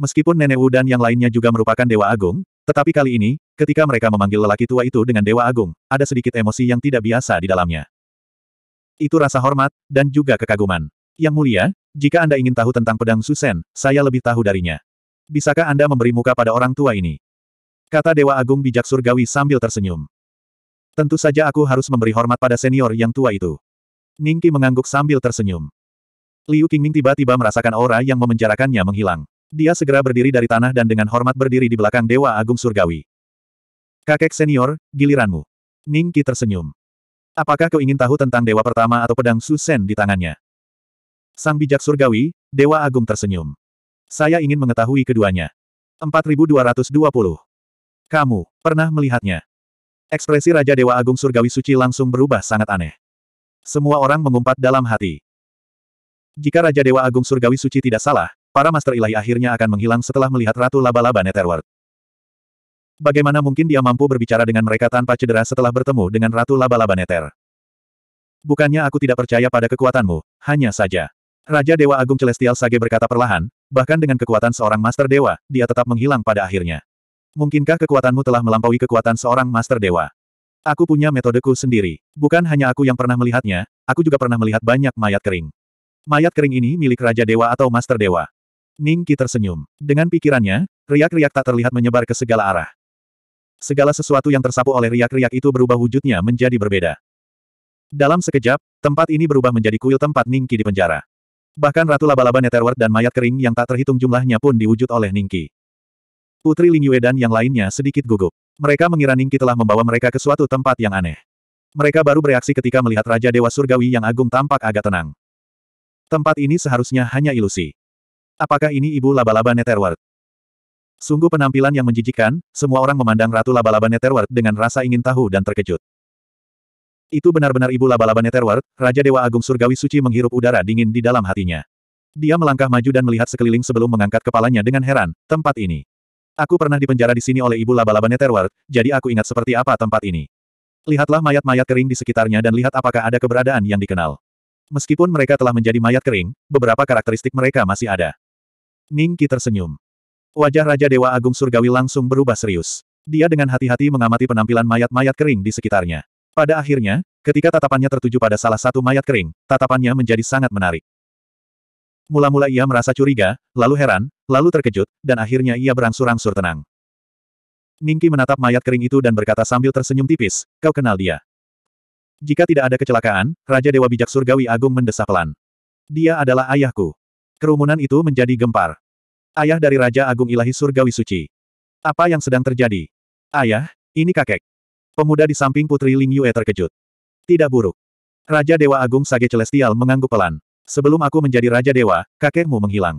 Meskipun Nenek Wu dan yang lainnya juga merupakan Dewa Agung, tetapi kali ini, ketika mereka memanggil lelaki tua itu dengan Dewa Agung, ada sedikit emosi yang tidak biasa di dalamnya. Itu rasa hormat, dan juga kekaguman. Yang mulia, jika Anda ingin tahu tentang pedang Susen, saya lebih tahu darinya. Bisakah Anda memberi muka pada orang tua ini? Kata Dewa Agung Bijak Surgawi sambil tersenyum. Tentu saja aku harus memberi hormat pada senior yang tua itu. Ningki mengangguk sambil tersenyum. Liu Qingming tiba-tiba merasakan aura yang memenjarakannya menghilang. Dia segera berdiri dari tanah dan dengan hormat berdiri di belakang Dewa Agung Surgawi. Kakek senior, giliranmu. Ningki tersenyum. Apakah kau ingin tahu tentang Dewa Pertama atau pedang Susen di tangannya? Sang bijak surgawi, Dewa Agung tersenyum. Saya ingin mengetahui keduanya. 4220. Kamu, pernah melihatnya? Ekspresi Raja Dewa Agung Surgawi Suci langsung berubah sangat aneh. Semua orang mengumpat dalam hati. Jika Raja Dewa Agung Surgawi Suci tidak salah, para Master Ilahi akhirnya akan menghilang setelah melihat Ratu Laba-Laba Netherworld. Bagaimana mungkin dia mampu berbicara dengan mereka tanpa cedera setelah bertemu dengan Ratu Laba-Laba Nether? Bukannya aku tidak percaya pada kekuatanmu, hanya saja. Raja Dewa Agung Celestial Sage berkata perlahan, bahkan dengan kekuatan seorang Master Dewa, dia tetap menghilang pada akhirnya. Mungkinkah kekuatanmu telah melampaui kekuatan seorang Master Dewa? Aku punya metodeku sendiri. Bukan hanya aku yang pernah melihatnya, aku juga pernah melihat banyak mayat kering. Mayat kering ini milik Raja Dewa atau Master Dewa. Ning Qi tersenyum. Dengan pikirannya, riak-riak tak terlihat menyebar ke segala arah. Segala sesuatu yang tersapu oleh riak-riak itu berubah wujudnya menjadi berbeda. Dalam sekejap, tempat ini berubah menjadi kuil tempat Ningki di penjara. Bahkan Ratu Laba-Laba Netherworld dan mayat kering yang tak terhitung jumlahnya pun diwujud oleh Ningki. Putri Lin Yue dan yang lainnya sedikit gugup. Mereka mengira Ningki telah membawa mereka ke suatu tempat yang aneh. Mereka baru bereaksi ketika melihat Raja Dewa Surgawi yang agung tampak agak tenang. Tempat ini seharusnya hanya ilusi. Apakah ini ibu laba-laba Netherworld? Sungguh penampilan yang menjijikan, semua orang memandang Ratu Laba-Laba Netherworld dengan rasa ingin tahu dan terkejut. Itu benar-benar ibu laba-laba Netherworld, Raja Dewa Agung Surgawi Suci menghirup udara dingin di dalam hatinya. Dia melangkah maju dan melihat sekeliling sebelum mengangkat kepalanya dengan heran, tempat ini. Aku pernah dipenjara di sini oleh ibu laba-laba Netherworld, jadi aku ingat seperti apa tempat ini. Lihatlah mayat-mayat kering di sekitarnya dan lihat apakah ada keberadaan yang dikenal. Meskipun mereka telah menjadi mayat kering, beberapa karakteristik mereka masih ada. Ningki tersenyum. Wajah Raja Dewa Agung Surgawi langsung berubah serius. Dia dengan hati-hati mengamati penampilan mayat-mayat kering di sekitarnya. Pada akhirnya, ketika tatapannya tertuju pada salah satu mayat kering, tatapannya menjadi sangat menarik. Mula-mula ia merasa curiga, lalu heran, lalu terkejut, dan akhirnya ia berangsur-angsur tenang. Ningki menatap mayat kering itu dan berkata sambil tersenyum tipis, kau kenal dia. Jika tidak ada kecelakaan, Raja Dewa Bijak Surgawi Agung mendesah pelan. Dia adalah ayahku. Kerumunan itu menjadi gempar. Ayah dari Raja Agung Ilahi Surgawi Suci. Apa yang sedang terjadi? Ayah, ini kakek. Pemuda di samping Putri Ling Yue terkejut. Tidak buruk. Raja Dewa Agung Sage Celestial mengangguk pelan. Sebelum aku menjadi Raja Dewa, kakekmu menghilang.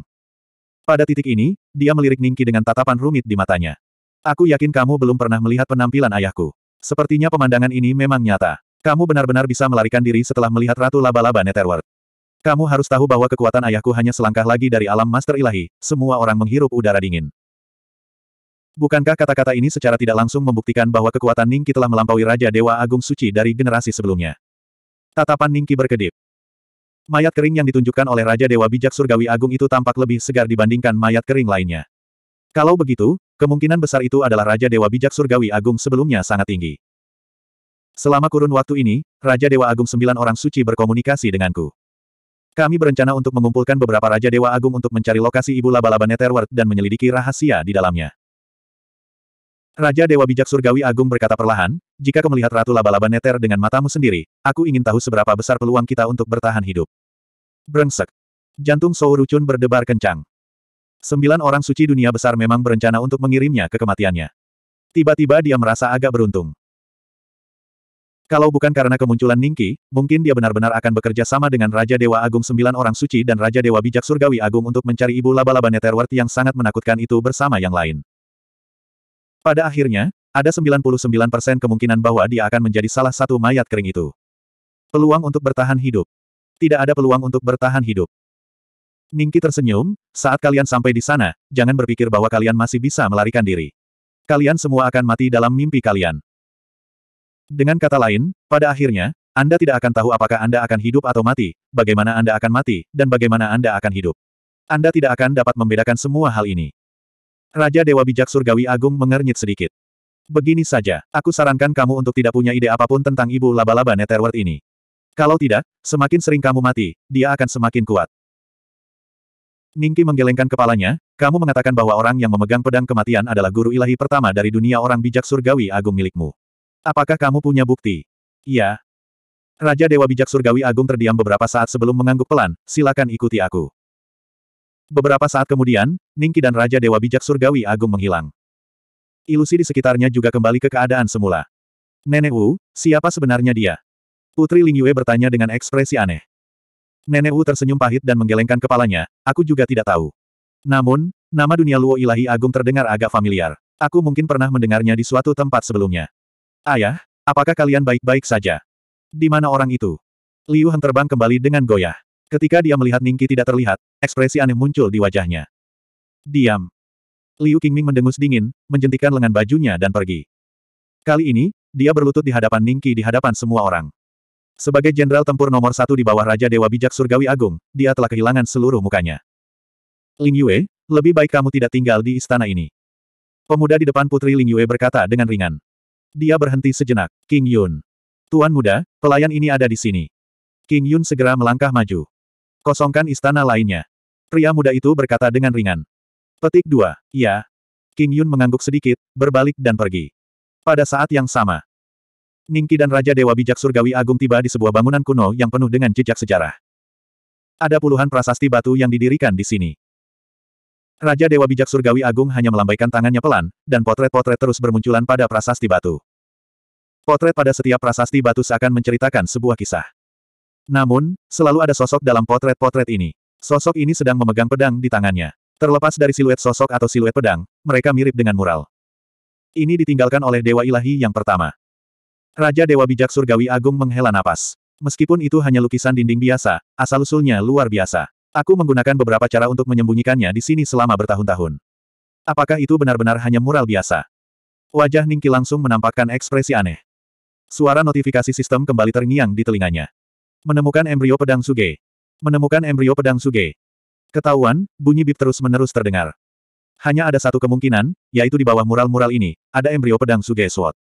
Pada titik ini, dia melirik Ningki dengan tatapan rumit di matanya. Aku yakin kamu belum pernah melihat penampilan ayahku. Sepertinya pemandangan ini memang nyata. Kamu benar-benar bisa melarikan diri setelah melihat Ratu Laba-Laba Netherworld. Kamu harus tahu bahwa kekuatan ayahku hanya selangkah lagi dari alam master ilahi, semua orang menghirup udara dingin. Bukankah kata-kata ini secara tidak langsung membuktikan bahwa kekuatan Ningki telah melampaui Raja Dewa Agung Suci dari generasi sebelumnya? Tatapan Ningki berkedip. Mayat kering yang ditunjukkan oleh Raja Dewa Bijak Surgawi Agung itu tampak lebih segar dibandingkan mayat kering lainnya. Kalau begitu, kemungkinan besar itu adalah Raja Dewa Bijak Surgawi Agung sebelumnya sangat tinggi. Selama kurun waktu ini, Raja Dewa Agung sembilan orang suci berkomunikasi denganku. Kami berencana untuk mengumpulkan beberapa Raja Dewa Agung untuk mencari lokasi Ibu Laba-Laba Netherworld dan menyelidiki rahasia di dalamnya. Raja Dewa Bijak Surgawi Agung berkata perlahan, jika kau melihat Ratu Laba-Laba Neter dengan matamu sendiri, aku ingin tahu seberapa besar peluang kita untuk bertahan hidup. Brengsek. Jantung Sou Rucun berdebar kencang. Sembilan orang suci dunia besar memang berencana untuk mengirimnya ke kematiannya. Tiba-tiba dia merasa agak beruntung. Kalau bukan karena kemunculan Ningki, mungkin dia benar-benar akan bekerja sama dengan Raja Dewa Agung Sembilan Orang Suci dan Raja Dewa Bijak Surgawi Agung untuk mencari Ibu Laba-Laba Neterward yang sangat menakutkan itu bersama yang lain. Pada akhirnya, ada 99% kemungkinan bahwa dia akan menjadi salah satu mayat kering itu. Peluang untuk bertahan hidup. Tidak ada peluang untuk bertahan hidup. Ningki tersenyum, saat kalian sampai di sana, jangan berpikir bahwa kalian masih bisa melarikan diri. Kalian semua akan mati dalam mimpi kalian. Dengan kata lain, pada akhirnya, Anda tidak akan tahu apakah Anda akan hidup atau mati, bagaimana Anda akan mati, dan bagaimana Anda akan hidup. Anda tidak akan dapat membedakan semua hal ini. Raja Dewa Bijak Surgawi Agung mengernyit sedikit. Begini saja, aku sarankan kamu untuk tidak punya ide apapun tentang ibu laba-laba Netherworld ini. Kalau tidak, semakin sering kamu mati, dia akan semakin kuat. Ningki menggelengkan kepalanya, kamu mengatakan bahwa orang yang memegang pedang kematian adalah guru ilahi pertama dari dunia orang bijak surgawi agung milikmu. Apakah kamu punya bukti? Iya. Raja Dewa Bijak Surgawi Agung terdiam beberapa saat sebelum mengangguk pelan, silakan ikuti aku. Beberapa saat kemudian, Ningki dan Raja Dewa Bijak Surgawi Agung menghilang. Ilusi di sekitarnya juga kembali ke keadaan semula. Nenek Wu, siapa sebenarnya dia? Putri Ling Yue bertanya dengan ekspresi aneh. Nenek Wu tersenyum pahit dan menggelengkan kepalanya, aku juga tidak tahu. Namun, nama dunia Luo Ilahi Agung terdengar agak familiar. Aku mungkin pernah mendengarnya di suatu tempat sebelumnya. Ayah, apakah kalian baik-baik saja? Di mana orang itu? Liu Han terbang kembali dengan goyah. Ketika dia melihat Ningki tidak terlihat, ekspresi aneh muncul di wajahnya. Diam. Liu Qingming mendengus dingin, menjentikan lengan bajunya dan pergi. Kali ini, dia berlutut di hadapan Ningki di hadapan semua orang. Sebagai jenderal tempur nomor satu di bawah Raja Dewa Bijak Surgawi Agung, dia telah kehilangan seluruh mukanya. Ling Yue, lebih baik kamu tidak tinggal di istana ini. Pemuda di depan Putri Ling Yue berkata dengan ringan. Dia berhenti sejenak, King Yun. Tuan muda, pelayan ini ada di sini. King Yun segera melangkah maju. Kosongkan istana lainnya. Pria muda itu berkata dengan ringan. Petik 2. Ya. King Yun mengangguk sedikit, berbalik dan pergi. Pada saat yang sama. Ningki dan Raja Dewa Bijak Surgawi Agung tiba di sebuah bangunan kuno yang penuh dengan jejak sejarah. Ada puluhan prasasti batu yang didirikan di sini. Raja Dewa Bijak Surgawi Agung hanya melambaikan tangannya pelan, dan potret-potret terus bermunculan pada prasasti batu. Potret pada setiap prasasti batu seakan menceritakan sebuah kisah. Namun, selalu ada sosok dalam potret-potret ini. Sosok ini sedang memegang pedang di tangannya. Terlepas dari siluet sosok atau siluet pedang, mereka mirip dengan mural. Ini ditinggalkan oleh Dewa Ilahi yang pertama. Raja Dewa Bijak Surgawi Agung menghela napas. Meskipun itu hanya lukisan dinding biasa, asal-usulnya luar biasa. Aku menggunakan beberapa cara untuk menyembunyikannya di sini selama bertahun-tahun. Apakah itu benar-benar hanya mural biasa? Wajah Ningki langsung menampakkan ekspresi aneh. Suara notifikasi sistem kembali terngiang di telinganya. Menemukan embrio pedang Suge. Menemukan embrio pedang Suge. Ketahuan, bunyi bip terus-menerus terdengar. Hanya ada satu kemungkinan, yaitu di bawah mural-mural ini, ada embrio pedang Suge Sword.